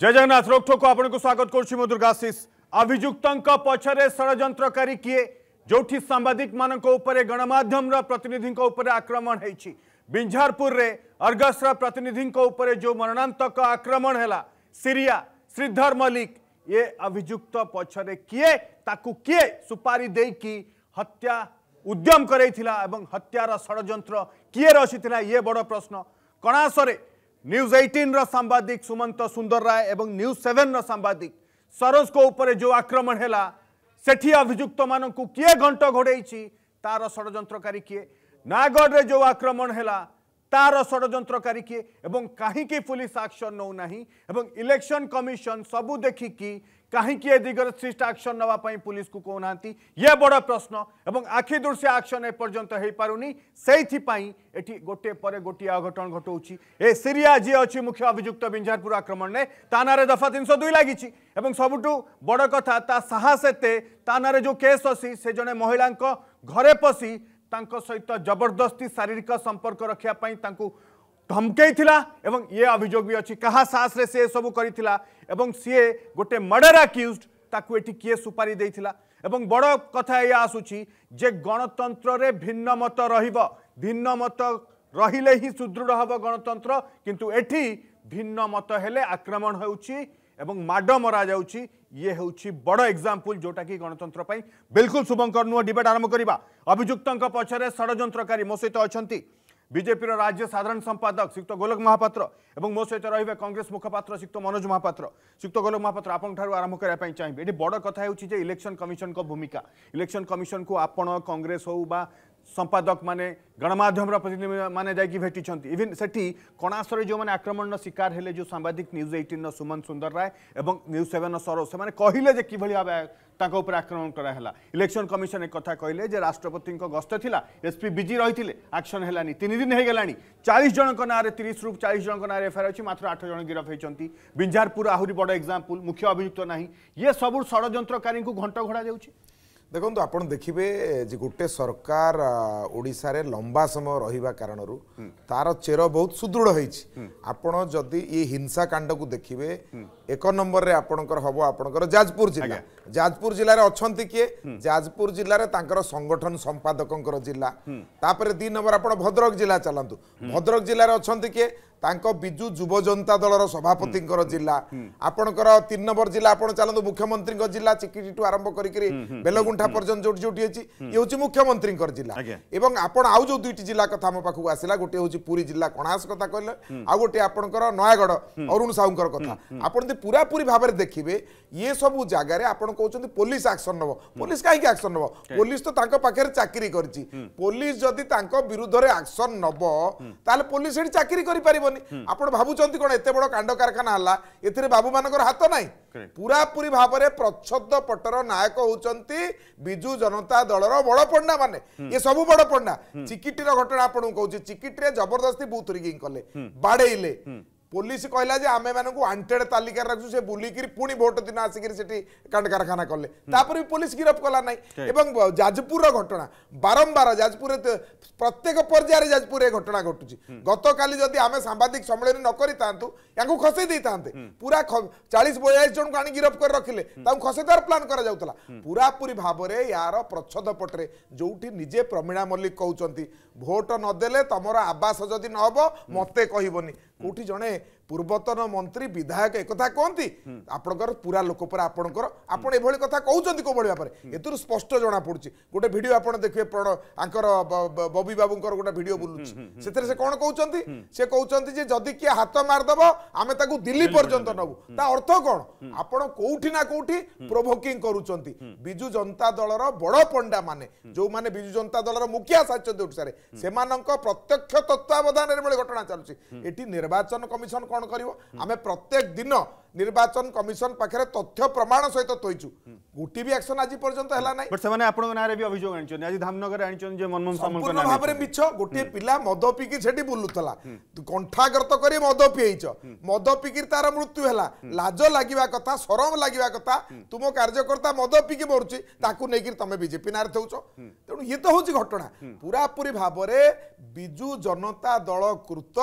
जय जगन्नाथ रोकठोक आपको स्वागत करुच्ची दुर्गाशीष अभिजुक्त पक्षर षड़ी किए जो सांबादिकर गणमाम प्रतिनिधि आक्रमण होंझारपुर अर्गस प्रतिनिधि जो मरणातक आक्रमण है सीरिया श्रीधर मल्लिक ये अभिजुक्त पक्षर किए ताक किए सुपारी दे कि हत्या उद्यम कर हत्यार षड़ किए रचिता ये बड़ प्रश्न कणास न्यूज एटीन रंबादिक सुमंत सुंदर राय और न्यूज सेवेन रंबादिक सरोज को ऊपर जो आक्रमण है सेठी अभिजुक्त मान किए घंट घोड़े तार षड़ी किए नयगढ़ जो आक्रमण है तार षड़ी किए कहीं पुलिस आक्शन नौना इलेक्शन कमिशन सबू देखिकी କାହିଁକି ଏ ଦିଗରେ ଷ୍ଟ୍ରିକ୍ଟ ଆକ୍ସନ୍ ନେବା ପାଇଁ ପୁଲିସକୁ କହୁନାହାନ୍ତି ଇଏ ବଡ଼ ପ୍ରଶ୍ନ ଏବଂ ଆଖି ଦୃଶ୍ୟ ଆକ୍ସନ୍ ଏପର୍ଯ୍ୟନ୍ତ ହୋଇପାରୁନି ସେଇଥିପାଇଁ ଏଠି ଗୋଟିଏ ପରେ ଗୋଟିଏ ଅଘଟଣ ଘଟଉଛି ଏ ସିରିଆ ଯିଏ ଅଛି ମୁଖ୍ୟ ଅଭିଯୁକ୍ତ ବିଞ୍ଜାରପୁର ଆକ୍ରମଣରେ ତା ନାଁରେ ଦଫା ତିନିଶହ ଦୁଇ ଲାଗିଛି ଏବଂ ସବୁଠୁ ବଡ଼ କଥା ତା ସାହସ ଏତେ ତା ନାଁରେ ଯେଉଁ କେସ୍ ଅଛି ସେ ଜଣେ ମହିଳାଙ୍କ ଘରେ ପଶି ତାଙ୍କ ସହିତ ଜବରଦସ୍ତି ଶାରୀରିକ ସମ୍ପର୍କ ରଖିବା ପାଇଁ ତାଙ୍କୁ ଧମକେଇଥିଲା ଏବଂ ଇଏ ଅଭିଯୋଗ ବି ଅଛି କାହା ସାହସରେ ସେ ଏସବୁ କରିଥିଲା এবং সিয়ে গোটে মর্ডর আক্ୟୁଜড তাকে এটি কি সুপারি দিয়েছিল এবং বড় কথা এয়া আসুচি যে গণতন্ত্রে ভিন্ন মত রহব ভিন্ন মত রহলে হি সুদৃঢ় হব গণতন্ত্র কিন্তু এটি ভিন্ন মত হলে আক্রমণ হচ্ছে এবং মাড মরা যাচ্ছে ইয়ে হচ্ছে বড় এক্সাম্পল যেটা কি গণতন্ত্র বিলকুল শুভঙ্কর নুহ ডিবেট আরম্ভ করা অভিযুক্ত পছরে ষড়যন্ত্রকারী মো সহ অনেক বিজেপির রাজ্য সাধারণ সম্পাদক শ্রীক্ত গোলক মহাপাত্র এবং মো সহ রহবে কংগ্রেস মুখপাত্র শ্রীক্ত মনোজ মহাপাত্র শ্রীক্ত গোলক মহাপাত্র আপনার আরম্ভ করা চাইবে এটি বড় কথা হচ্ছে যে ইলেকশন কমিশন ভূমিকা ইলেকশন কমিশন কু আপনার কংগ্রেস হোক বা সম্পাদক মানে গণমাধ্যমর প্রতিনিধি মানে যাই ভেটিছেন ইভিন সেটি কণাসরে যে আক্রমণর শিকার হলে যে সাংবাদিক নিউজ এইটিন সুমন সুন্দর রায় এবং নিউজ সেভেন সরো সে কহিলে যে কিভাবে ভাবে তাঁর উপরে আক্রমণ করা হল ইলেকশন কমিশন এ কথা কহিলে যে রাষ্ট্রপতি গস্ত লা এসপি বিজি রয়েছে আকশন হলানি তিন দিন হয়ে গেল চাশ জনক নাঁরে তিরিশ রু চাশ জনক নাঁরে এফআইআর অছি মাত্র আট জন গিরফ হয়েছেন বিঞ্ঝারপুর আহরি বড় এক্সাম্পল মুখ্য অভিযুক্ত না ইয়ে সবু ষড়যন্ত্রকারী ঘণ্ট ঘোড়া যাচ্ছে ଦେଖନ୍ତୁ ଆପଣ ଦେଖିବେ ଯେ ଗୋଟେ ସରକାର ଓଡ଼ିଶାରେ ଲମ୍ବା ସମୟ ରହିବା କାରଣରୁ ତାର ଚେର ବହୁତ ସୁଦୃଢ଼ ହେଇଛି ଆପଣ ଯଦି ଏ ହିଂସାକାଣ୍ଡକୁ ଦେଖିବେ ଏକ ନମ୍ବରରେ ଆପଣଙ୍କର ହବ ଆପଣଙ୍କର ଯାଜପୁର ଜିଲ୍ଲା ଯାଜପୁର ଜିଲ୍ଲାରେ ଅଛନ୍ତି କିଏ ଯାଜପୁର ଜିଲ୍ଲାରେ ତାଙ୍କର ସଂଗଠନ ସମ୍ପାଦକଙ୍କର ଜିଲ୍ଲା ତାପରେ ଦୁଇ ନମ୍ବର ଆପଣ ଭଦ୍ରକ ଜିଲ୍ଲା ଚାଲନ୍ତୁ ଭଦ୍ରକ ଜିଲ୍ଲାରେ ଅଛନ୍ତି କିଏ ତାଙ୍କ ବିଜୁ ଯୁବ ଜନତା ଦଳର ସଭାପତିଙ୍କର ଜିଲ୍ଲା ଆପଣଙ୍କର ତିନି ନମ୍ବର ଜିଲ୍ଲା ଆପଣ ଚାଲନ୍ତୁ ମୁଖ୍ୟମନ୍ତ୍ରୀଙ୍କ ଜିଲ୍ଲା ଚିକିଟିଠୁ ଆରମ୍ଭ କରିକି ବେଲଗୁଣ୍ଠା ପର୍ଯ୍ୟନ୍ତ ଯୋଉଠି ଯୋଉଠି ଅଛି ଇଏ ହେଉଛି ମୁଖ୍ୟମନ୍ତ୍ରୀଙ୍କର ଜିଲ୍ଲା ଏବଂ ଆପଣ ଆଉ ଯୋଉ ଦୁଇଟି ଜିଲ୍ଲା କଥା ଆମ ପାଖକୁ ଆସିଲା ଗୋଟିଏ ହେଉଛି ପୁରୀ ଜିଲ୍ଲା କଣାସ କଥା କହିଲେ ଆଉ ଗୋଟିଏ ଆପଣଙ୍କର ନୟାଗଡ଼ ଅରୁଣ ସାହୁଙ୍କର କଥା ଆପଣ ଯଦି ପୁରାପୁରି ଭାବରେ ଦେଖିବେ ଇଏ ସବୁ ଜାଗାରେ ଆପଣ କହୁଛନ୍ତି ପୋଲିସ ଆକ୍ସନ ନେବ ପୋଲିସ କାହିଁକି ଆକ୍ସନ ନେବ ପୋଲିସ ତ ତାଙ୍କ ପାଖରେ ଚାକିରି କରିଛି ପୋଲିସ ଯଦି ତାଙ୍କ ବିରୁଦ୍ଧରେ ଆକ୍ସନ ନେବ ତାହେଲେ ପୋଲିସ ସେଠି ଚାକିରି କରିପାରିବନି ହେବନି ଆପଣ ଭାବୁଛନ୍ତି କ'ଣ ଏତେ ବଡ଼ କାଣ୍ଡ କାରଖାନା ହେଲା ଏଥିରେ ବାବୁମାନଙ୍କର ହାତ ନାହିଁ ପୁରାପୁରି ଭାବରେ ପ୍ରଚ୍ଛଦ ପଟର ନାୟକ ହେଉଛନ୍ତି ବିଜୁ ଜନତା ଦଳର ବଡ଼ ପଣ୍ଡା ମାନେ ଏ ସବୁ ବଡ଼ ପଣ୍ଡା ଚିକିଟିର ଘଟଣା ଆପଣଙ୍କୁ କହୁଛି ଚିକିଟିରେ ଜବରଦସ୍ତି ବୁଥ୍ ରିଗିଂ କଲେ ବାଡ଼େଇଲେ পুলিশ কহিলা যে আমি মানুষ ওয়ান্টেড তালিকার রাখছু সে বুলিকি পুঁ ভোট দিন আসিকি সেটি কাণ্ড কারখানা কলে তাপরে পুলিশ গিরফ কলা নাই এবং যাজপুর ঘটনা বারম্বার যাজপুরে প্রত্যেক পর্যায়ে যাজপুরে ঘটনা ঘটুছি গতকাল যদি আমি সাংবাদিক সম্মেলনী নকরি তাঁতু ইয়াকে খসাই দিয়ে থাকে পুরা চাশ বয়াশ জনক আনি গিরফ করে রাখলে তাকে খসাই দেওয়ার প্লান করা যাওয়া পুরাপুরি ভাবরে ইয়ার প্রচ্ছদ পটরে যেটি নিজে প্রমীণা মল্লিক কৌঁচ ভোট নদেলে তোমার আবাস যদি নহব মতো কহবনি কোটি জনে ପୂର୍ବତନ ମନ୍ତ୍ରୀ ବିଧାୟକ ଏକଥା କହନ୍ତି ଆପଣଙ୍କର ପୁରା ଲୋକ ପରା ଆପଣଙ୍କର ଆପଣ ଏଭଳି କଥା କହୁଛନ୍ତି କୋଭଳି ଭାବରେ ଏଥିରୁ ସ୍ପଷ୍ଟ ଜଣାପଡ଼ୁଛି ଗୋଟେ ଭିଡ଼ିଓ ଆପଣ ଦେଖିବେ ପ୍ରଣ ଆଙ୍କର ବବି ବାବୁଙ୍କର ଗୋଟେ ଭିଡ଼ିଓ ବୁଲୁଛି ସେଥିରେ ସେ କ'ଣ କହୁଛନ୍ତି ସେ କହୁଛନ୍ତି ଯେ ଯଦି କିଏ ହାତ ମାରିଦେବ ଆମେ ତାକୁ ଦିଲ୍ଲୀ ପର୍ଯ୍ୟନ୍ତ ନେବୁ ତା ଅର୍ଥ କ'ଣ ଆପଣ କୋଉଠି ନା କୋଉଠି ପ୍ରୋଭୋକିଂ କରୁଛନ୍ତି ବିଜୁ ଜନତା ଦଳର ବଡ଼ ପଣ୍ଡାମାନେ ଯେଉଁମାନେ ବିଜୁ ଜନତା ଦଳର ମୁଖିଆ ସାରିଛନ୍ତି ଓଡ଼ିଶାରେ ସେମାନଙ୍କ ପ୍ରତ୍ୟକ୍ଷ ତତ୍ତ୍ୱାବଧାନରେ ଏଭଳି ଘଟଣା ଚାଲୁଛି ଏଠି ନିର୍ବାଚନ କମିଶନ କ'ଣ କରିବ ଆମେ ପ୍ରତ୍ୟେକ ଦିନ ନିର୍ବାଚନ କମିଶନ ପାଖରେ ତଥ୍ୟ ପ୍ରମାଣ ସହିତ ତୋଇଛୁ ଗୋଟିଏ ବି ଆକ୍ସନ ଆଜି ପର୍ଯ୍ୟନ୍ତ ହେଲା ନାହିଁ ବଟ୍ ସେମାନେ ଆପଣଙ୍କ ନାଁରେ ବି ଅଭିଯୋଗ ଆଣିଛନ୍ତି ଆଜି ଧାମନଗର ଆଣିଛନ୍ତି ଯେ ମନମୋହନ ସମ୍ପୂର୍ଣ୍ଣ ଭାବରେ ମିଛ ଗୋଟିଏ ପିଲା ମଦ ପିଇକି ସେଠି ବୁଲୁଥିଲା କଣ୍ଠାଗ୍ରତ କରି ମଦ ପିଇଛ ମଦ ପିଇକି ତାର ମୃତ୍ୟୁ ହେଲା ଲାଜ ଲାଗିବା କଥା ସରମ ଲାଗିବା କଥା ତୁମ କାର୍ଯ୍ୟକର୍ତ୍ତା ମଦ ପିଇକି ମରୁଛି ତାକୁ ନେଇକି ତମେ ବିଜେପି ନାଁରେ ଦେଉଛ ତେଣୁ ଇଏ ତ ହଉଛି ଘଟଣା ପୁରାପୁରି ଭାବରେ ବିଜୁ ଜନତା ଦଳ କୃତ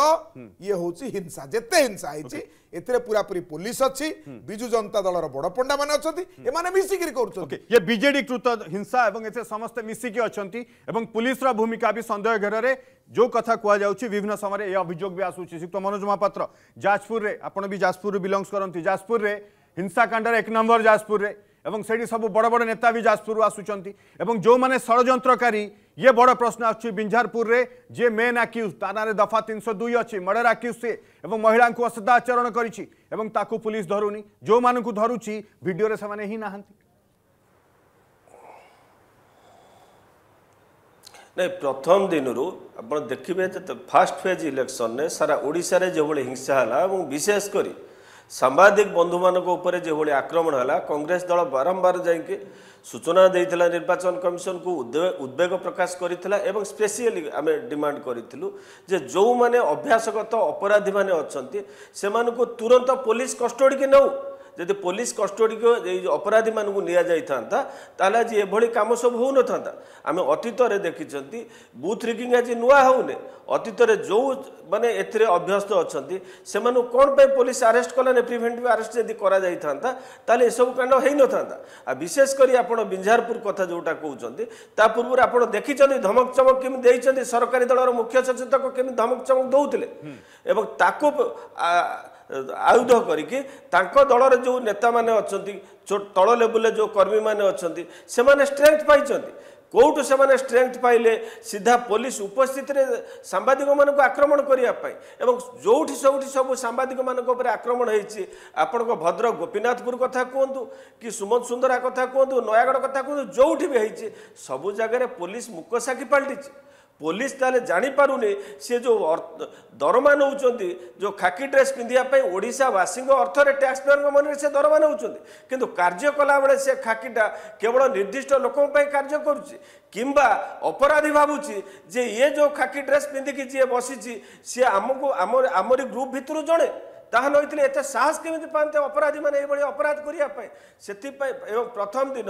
ଇଏ ହଉଛି ହିଂସା ଯେତେ ହିଂସା ହେଇଛି এতে পুরাপুরি পুলিশ অছি বিজু জনতা দলর বড় পণ্ডা মানে অনেক এমানে মিশিকি করছেন ইয়ে বিজেডি কৃত হিংসা এবং এতে সমস্ত মিশিকি অনেক এবং পুলিশর ভূমিকা বি সন্দেহ ঘেরের যে কথা কুয়া विभिन्न বিভিন্ন সময় এই অভিযোগ বি আসুচি मनोज মনোজ মহাপাত্র যাজপুরে আপনার বি যাজপুর বিলংস করতে যাজপুরে হিংসাকাণ্ডের এক নম্বর যাজপুরে এবং সেইটি সব বড় বড় নেতা বি যাজপুর আসুচার এবং যে ষড়যন্ত্রকারী ইয়ে বড় প্রশ্ন আসছে বিঞ্ঝারপুরে যে মেন আকিউজ তা নাঁরে দফা তিনশো দুই অছি মর্ডর আକ୍ୟୁজ সে এবং মহিলা অসদা আচরণ করেছি এবং তাকে পুলিশ ধরুনি যে ধরুছি ভিডিওরে সে হি না ନାଇଁ ପ୍ରଥମ ଦିନରୁ ଆପଣ ଦେଖିବେ ଫାଷ୍ଟ ଫେଜ୍ ଇଲେକ୍ସନରେ ସାରା ଓଡ଼ିଶାରେ ଯେଭଳି ହିଂସା ହେଲା ଏବଂ ବିଶେଷ କରି ସାମ୍ବାଦିକ ବନ୍ଧୁମାନଙ୍କ ଉପରେ ଯେଭଳି ଆକ୍ରମଣ ହେଲା କଂଗ୍ରେସ ଦଳ ବାରମ୍ବାର ଯାଇକି ସୂଚନା ଦେଇଥିଲା ନିର୍ବାଚନ କମିଶନକୁ ଉଦ୍ବେଗ ପ୍ରକାଶ କରିଥିଲା ଏବଂ ସ୍ପେସିଆଲି ଆମେ ଡିମାଣ୍ଡ କରିଥିଲୁ ଯେ ଯେଉଁମାନେ ଅଭ୍ୟାସଗତ ଅପରାଧୀମାନେ ଅଛନ୍ତି ସେମାନଙ୍କୁ ତୁରନ୍ତ ପୋଲିସ କଷ୍ଟଡ଼ିକି ନେଉ ଯଦି ପୋଲିସ କଷ୍ଟଡିକୁ ଏଇ ଅପରାଧୀମାନଙ୍କୁ ନିଆଯାଇଥାନ୍ତା ତାହେଲେ ଆଜି ଏଭଳି କାମ ସବୁ ହେଉନଥାନ୍ତା ଆମେ ଅତୀତରେ ଦେଖିଛନ୍ତି ବୁଥ୍ ରିଗିଂ ଆଜି ନୂଆ ହେଉନି ଅତୀତରେ ଯେଉଁ ମାନେ ଏଥିରେ ଅଭ୍ୟସ୍ତ ଅଛନ୍ତି ସେମାନଙ୍କୁ କ'ଣ ପାଇଁ ପୋଲିସ ଆରେଷ୍ଟ କଲାନି ପ୍ରିଭେଣ୍ଟିଭ୍ ଆରେଷ୍ଟ ଯଦି କରାଯାଇଥାନ୍ତା ତାହେଲେ ଏସବୁ କାଣ୍ଡ ହେଇନଥାନ୍ତା ଆଉ ବିଶେଷ କରି ଆପଣ ବିଞ୍ଝାରପୁର କଥା ଯେଉଁଟା କହୁଛନ୍ତି ତା ପୂର୍ବରୁ ଆପଣ ଦେଖିଛନ୍ତି ଧମକ ଚମକ କେମିତି ଦେଇଛନ୍ତି ସରକାରୀ ଦଳର ମୁଖ୍ୟ ସଚେତକ କେମିତି ଧମକ ଚମକ ଦେଉଥିଲେ ଏବଂ ତାକୁ ଆୟୁଧ କରିକି ତାଙ୍କ ଦଳର ଯେଉଁ ନେତାମାନେ ଅଛନ୍ତି ତଳ ଲେବୁଲରେ ଯେଉଁ କର୍ମୀମାନେ ଅଛନ୍ତି ସେମାନେ ଷ୍ଟ୍ରେଙ୍ଗଥ ପାଇଛନ୍ତି କେଉଁଠୁ ସେମାନେ ଷ୍ଟ୍ରେଙ୍ଗଥ ପାଇଲେ ସିଧା ପୋଲିସ ଉପସ୍ଥିତିରେ ସାମ୍ବାଦିକମାନଙ୍କୁ ଆକ୍ରମଣ କରିବା ପାଇଁ ଏବଂ ଯେଉଁଠି ସେଉଠି ସବୁ ସାମ୍ବାଦିକମାନଙ୍କ ଉପରେ ଆକ୍ରମଣ ହେଇଛି ଆପଣଙ୍କ ଭଦ୍ରକ ଗୋପୀନାଥପୁର କଥା କୁହନ୍ତୁ କି ସୁମନ୍ତ ସୁନ୍ଦରା କଥା କୁହନ୍ତୁ ନୟାଗଡ଼ କଥା କୁହନ୍ତୁ ଯେଉଁଠି ବି ହେଇଛି ସବୁ ଜାଗାରେ ପୋଲିସ ମୁକସାକ୍ଷୀ ପାଲଟିଛି ପୋଲିସ ତାହେଲେ ଜାଣିପାରୁନି ସିଏ ଯେଉଁ ଦରମା ନେଉଛନ୍ତି ଯେଉଁ ଖାକି ଡ୍ରେସ୍ ପିନ୍ଧିବା ପାଇଁ ଓଡ଼ିଶାବାସୀଙ୍କ ଅର୍ଥରେ ଟ୍ୟାକ୍ସ ପେୟରଙ୍କ ମନରେ ସେ ଦରମା ନେଉଛନ୍ତି କିନ୍ତୁ କାର୍ଯ୍ୟ କଲାବେଳେ ସେ ଖାକିଟା କେବଳ ନିର୍ଦ୍ଦିଷ୍ଟ ଲୋକଙ୍କ ପାଇଁ କାର୍ଯ୍ୟ କରୁଛି କିମ୍ବା ଅପରାଧୀ ଭାବୁଛି ଯେ ଇଏ ଯେଉଁ ଖାକି ଡ୍ରେସ୍ ପିନ୍ଧିକି ଯିଏ ବସିଛି ସିଏ ଆମକୁ ଆମର ଆମରି ଗ୍ରୁପ୍ ଭିତରୁ ଜଣେ ତାହା ନଈଥିଲେ ଏତେ ସାହସ କେମିତି ପାଆନ୍ତେ ଅପରାଧୀମାନେ ଏଇଭଳି ଅପରାଧ କରିବା ପାଇଁ ସେଥିପାଇଁ ଏବଂ ପ୍ରଥମ ଦିନ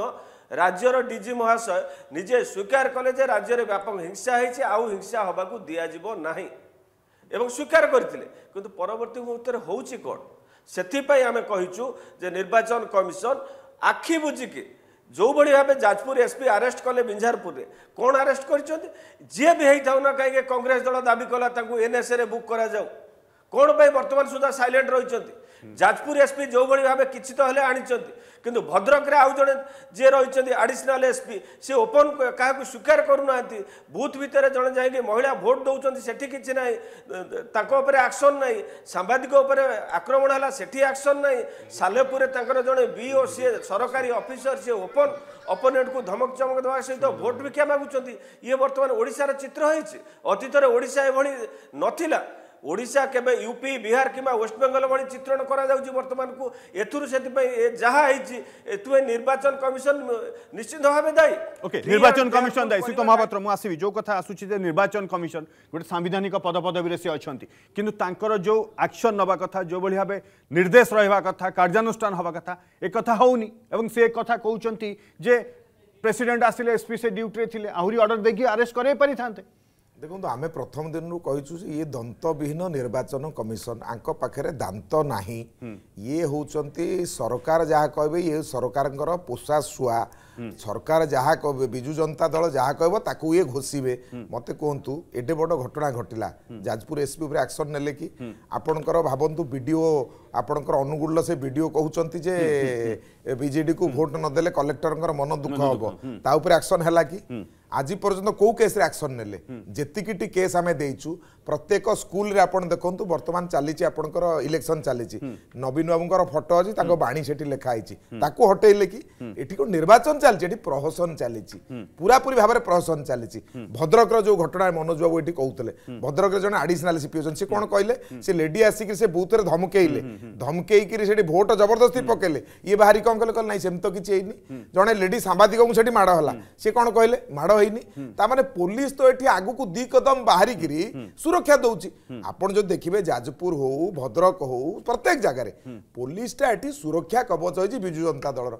ରାଜ୍ୟର ଡିଜି ମହାଶୟ ନିଜେ ସ୍ୱୀକାର କଲେ ଯେ ରାଜ୍ୟରେ ବ୍ୟାପକ ହିଂସା ହୋଇଛି ଆଉ ହିଂସା ହେବାକୁ ଦିଆଯିବ ନାହିଁ ଏବଂ ସ୍ୱୀକାର କରିଥିଲେ କିନ୍ତୁ ପରବର୍ତ୍ତୀ ମୁହୂର୍ତ୍ତରେ ହେଉଛି କ'ଣ ସେଥିପାଇଁ ଆମେ କହିଛୁ ଯେ ନିର୍ବାଚନ କମିଶନ ଆଖି ବୁଜିକି ଯେଉଁଭଳି ଭାବେ ଯାଜପୁର ଏସ୍ପି ଆରେଷ୍ଟ କଲେ ବିଞ୍ଝାରପୁରରେ କ'ଣ ଆରେଷ୍ଟ କରିଛନ୍ତି ଯିଏ ବି ହେଇଥାଉ ନା କାହିଁକି କଂଗ୍ରେସ ଦଳ ଦାବି କଲା ତାଙ୍କୁ ଏନ୍ଏସ୍ଏରେ ବୁକ୍ କରାଯାଉ କ'ଣ ପାଇଁ ବର୍ତ୍ତମାନ ସୁଦ୍ଧା ସାଇଲେଣ୍ଟ ରହିଛନ୍ତି ଯାଜପୁର ଏସ୍ପି ଯେଉଁଭଳି ଭାବେ କିଛି ତ ହେଲେ ଆଣିଛନ୍ତି କିନ୍ତୁ ଭଦ୍ରକରେ ଆଉ ଜଣେ ଯିଏ ରହିଛନ୍ତି ଆଡ଼ିସନାଲ୍ ଏସ୍ପି ସେ ଓପନ୍ କାହାକୁ ସ୍ୱୀକାର କରୁନାହାନ୍ତି ବୁଥ୍ ଭିତରେ ଜଣେ ଯାଇକି ମହିଳା ଭୋଟ୍ ଦେଉଛନ୍ତି ସେଠି କିଛି ନାହିଁ ତାଙ୍କ ଉପରେ ଆକ୍ସନ୍ ନାହିଁ ସାମ୍ବାଦିକ ଉପରେ ଆକ୍ରମଣ ହେଲା ସେଠି ଆକ୍ସନ୍ ନାହିଁ ସାଲେପୁରରେ ତାଙ୍କର ଜଣେ ବି ଓ ସିଏ ସରକାରୀ ଅଫିସର ସିଏ ଓପନ୍ ଅପୋନେଣ୍ଟକୁ ଧମକ ଚମକ ଦେବା ସହିତ ଭୋଟ୍ ଭିକ୍ଷା ମାଗୁଛନ୍ତି ଇଏ ବର୍ତ୍ତମାନ ଓଡ଼ିଶାର ଚିତ୍ର ହେଇଛି ଅତୀତରେ ଓଡ଼ିଶା ଏଭଳି ନଥିଲା ଓଡ଼ିଶା କେବେ ୟୁପି ବିହାର କିମ୍ବା ୱେଷ୍ଟବେଙ୍ଗଲ ଭଳି ଚିତ୍ରଣ କରାଯାଉଛି ବର୍ତ୍ତମାନକୁ ଏଥିରୁ ସେଥିପାଇଁ ଯାହା ହେଇଛି ଏଥିପାଇଁ ନିର୍ବାଚନ କମିଶନ ନିଶ୍ଚିତ ଭାବେ ଦାୟୀ ଓକେ ନିର୍ବାଚନ କମିଶନ ଦାୟୀ ଶ୍ରୀତ ମହାପାତ୍ର ମୁଁ ଆସିବି ଯେଉଁ କଥା ଆସୁଛି ଯେ ନିର୍ବାଚନ କମିଶନ ଗୋଟେ ସାମ୍ବିଧାନିକ ପଦପଦବୀରେ ସେ ଅଛନ୍ତି କିନ୍ତୁ ତାଙ୍କର ଯେଉଁ ଆକ୍ସନ୍ ନେବା କଥା ଯେଉଁଭଳି ଭାବେ ନିର୍ଦ୍ଦେଶ ରହିବା କଥା କାର୍ଯ୍ୟାନୁଷ୍ଠାନ ହେବା କଥା ଏକଥା ହେଉନି ଏବଂ ସେ କଥା କହୁଛନ୍ତି ଯେ ପ୍ରେସିଡେଣ୍ଟ ଆସିଲେ ଏସ୍ପି ସେ ଡ୍ୟୁଟିରେ ଥିଲେ ଆହୁରି ଅର୍ଡର ଦେଇକି ଆରେଷ୍ଟ କରାଇ ପାରିଥାନ୍ତେ ଦେଖନ୍ତୁ ଆମେ ପ୍ରଥମ ଦିନରୁ କହିଛୁ ଯେ ଇଏ ଦନ୍ତବିହୀନ ନିର୍ବାଚନ କମିଶନ ଆଙ୍କ ପାଖରେ ଦାନ୍ତ ନାହିଁ ଇଏ ହେଉଛନ୍ତି ସରକାର ଯାହା କହିବେ ଇଏ ସରକାରଙ୍କର ପୋଷା ଶୁଆ ସରକାର ଯାହା କହିବେ ବିଜୁ ଜନତା ଦଳ ଯାହା କହିବ ତାକୁ ଇଏ ଘୋଷିବେ ମତେ କୁହନ୍ତୁ ଏଡ଼େ ବଡ଼ ଘଟଣା ଘଟିଲା ଯାଜପୁର ଏସ୍ପି ଉପରେ ଆକ୍ସନ୍ ନେଲେ କି ଆପଣଙ୍କର ଭାବନ୍ତୁ ବିଡ଼ିଓ ଆପଣଙ୍କର ଅନୁଗୁଳ ସେ ବିଡ଼ିଓ କହୁଛନ୍ତି ଯେ ବିଜେଡ଼ିକୁ ଭୋଟ୍ ନଦେଲେ କଲେକ୍ଟରଙ୍କର ମନ ଦୁଃଖ ହବ ତା ଉପରେ ଆକ୍ସନ୍ ହେଲା କି আজি পর্যন্ত কেউ কেস্রে আকশন নেলে যেতিকিটি কেস আমি দেইছু প্রত্যেক স্কুলরে আপনার দেখুন বর্তমান চালছে আপনার ইলেকশন চালছে নবীন বাবুঙ্কর ফটো অছি তাঁর বাণী সেটি লেখা হয়েছে তাকে হটাইলে কি এটি কোণ নির্বাচন চালছে এটি প্রহসন চালছে পুরাপুরি ভাবে প্রহসন চালছে ভদ্রকর যে ঘটনা মনোজ বাবু এটি কৌলে ভদ্রকর জন আডিশনাল সিপি অছেন সে কোণ কহিলেন সে লেডি আসিকি সে বুথরে ধমকেইলে ধমকেইকি সেটি ভোট জবরদস্তি পকাইলে ইয়ে বাহারি কম কলে কলে না সেমি তো কিছু হয়নি জন লেডি সাংবাদিকু সেটি মাড় হলা সে কোণ কহিলেন মাড় হয়নি তার মানে পুলিশ তো এটি আগুক দুই কদম বাহারিকি ସୁରକ୍ଷା ଦେଉଛି ଆପଣ ଯଦି ଦେଖିବେ ଯାଜପୁର ହଉ ଭଦ୍ରକ ହଉ ପ୍ରତ୍ୟେକ ଜାଗାରେ ପୋଲିସଟା ଏଠି ସୁରକ୍ଷା କବଚ ହେଇଛି ବିଜୁ ଜନତା ଦଳର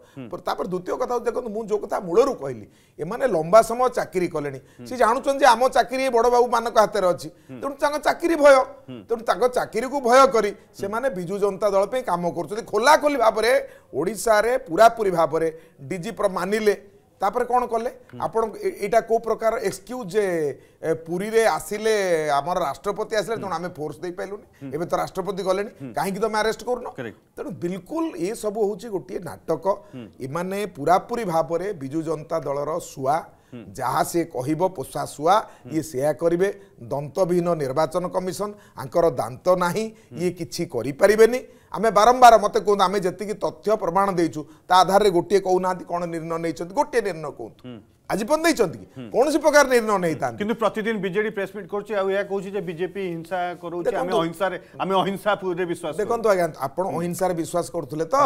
ତାପରେ ଦ୍ୱିତୀୟ କଥା ଦେଖନ୍ତୁ ମୁଁ ଯେଉଁ କଥା ମୂଳରୁ କହିଲି ଏମାନେ ଲମ୍ବା ସମୟ ଚାକିରି କଲେଣି ସେ ଜାଣୁଛନ୍ତି ଯେ ଆମ ଚାକିରି ବଡ଼ବାବୁ ମାନଙ୍କ ହାତରେ ଅଛି ତେଣୁ ତାଙ୍କ ଚାକିରି ଭୟ ତେଣୁ ତାଙ୍କ ଚାକିରିକୁ ଭୟ କରି ସେମାନେ ବିଜୁ ଜନତା ଦଳ ପାଇଁ କାମ କରୁଛନ୍ତି ଖୋଲାଖୋଲି ଭାବରେ ଓଡ଼ିଶାରେ ପୁରାପୁରି ଭାବରେ ଡିଜି ମାନିଲେ ତାପରେ କ'ଣ କଲେ ଆପଣ ଏଇଟା କେଉଁ ପ୍ରକାର ଏକ୍ସକ୍ୟୁଜ୍ ଯେ ପୁରୀରେ ଆସିଲେ ଆମର ରାଷ୍ଟ୍ରପତି ଆସିଲେ ତେଣୁ ଆମେ ଫୋର୍ସ ଦେଇପାରିଲୁନି ଏବେ ତ ରାଷ୍ଟ୍ରପତି ଗଲେଣି କାହିଁକି ତମେ ଆରେଷ୍ଟ କରୁନ ତେଣୁ ବିଲକୁଲ ଏସବୁ ହେଉଛି ଗୋଟିଏ ନାଟକ ଏମାନେ ପୁରାପୁରି ଭାବରେ ବିଜୁ ଜନତା ଦଳର ଶୁଆ ଯାହା ସିଏ କହିବ ପୋଷାଶୁଆ ଇଏ ସେୟା କରିବେ ଦନ୍ତବିହୀନ ନିର୍ବାଚନ କମିଶନ ଆଙ୍କର ଦାନ୍ତ ନାହିଁ ଇଏ କିଛି କରିପାରିବେନି ଆମେ ବାରମ୍ବାର ମୋତେ କୁହନ୍ତୁ ଆମେ ଯେତିକି ତଥ୍ୟ ପ୍ରମାଣ ଦେଇଛୁ ତା ଆଧାରରେ ଗୋଟିଏ କହୁନାହାନ୍ତି କ'ଣ ନିର୍ଣ୍ଣୟ ନେଇଛନ୍ତି ଗୋଟିଏ ନିର୍ଣ୍ଣୟ କୁହନ୍ତୁ ଆଜି ପର୍ଯ୍ୟନ୍ତ ଦେଇଛନ୍ତି କି କୌଣସି ପ୍ରକାର ନିର୍ଣ୍ଣୟ ନେଇଥାନ୍ତି କିନ୍ତୁ ପ୍ରତିଦିନ ବିଜେଡି ପ୍ରେସ୍ ମିଟ୍ କରୁଛି ଆଉ ଏହା କହୁଛି ଯେ ବିଜେପି ହିଂସା କରୁଛି ଆମେ ଅହିଂସାରେ ଆମେ ଅହିଂସା ବିଶ୍ୱାସ ଦେଖନ୍ତୁ ଆଜ୍ଞା ଆପଣ ଅହିଂସାରେ ବିଶ୍ୱାସ କରୁଥିଲେ ତ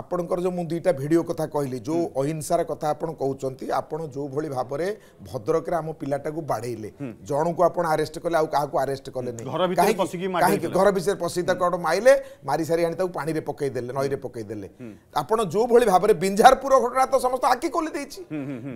ଆପଣଙ୍କର ଯେଉଁ ମୁଁ ଦୁଇଟା ଭିଡ଼ିଓ କଥା କହିଲି ଯେଉଁ ଅହିଂସାର କଥା ଆପଣ କହୁଛନ୍ତି ଆପଣ ଯେଉଁଭଳି ଭାବରେ ଭଦ୍ରକରେ ଆମ ପିଲାଟାକୁ ବାଡ଼େଇଲେ ଜଣକୁ ଆପଣ ଆରେଷ୍ଟ କଲେ ଆଉ କାହାକୁ ଆରେଷ୍ଟ କଲେନି କାହିଁକି ଘର ଭିତରେ ପଶିକି ତାକୁ ଆପଣ ମାଇଲେ ମାରିସାରି ଆଣି ତାକୁ ପାଣିରେ ପକେଇ ଦେଲେ ନଈରେ ପକେଇ ଦେଲେ ଆପଣ ଯେଉଁଭଳି ଭାବରେ ବିଞ୍ଝାରପୁର ଘଟଣା ତ ସମସ୍ତେ ଆଖି ଖୋଲି ଦେଇଛି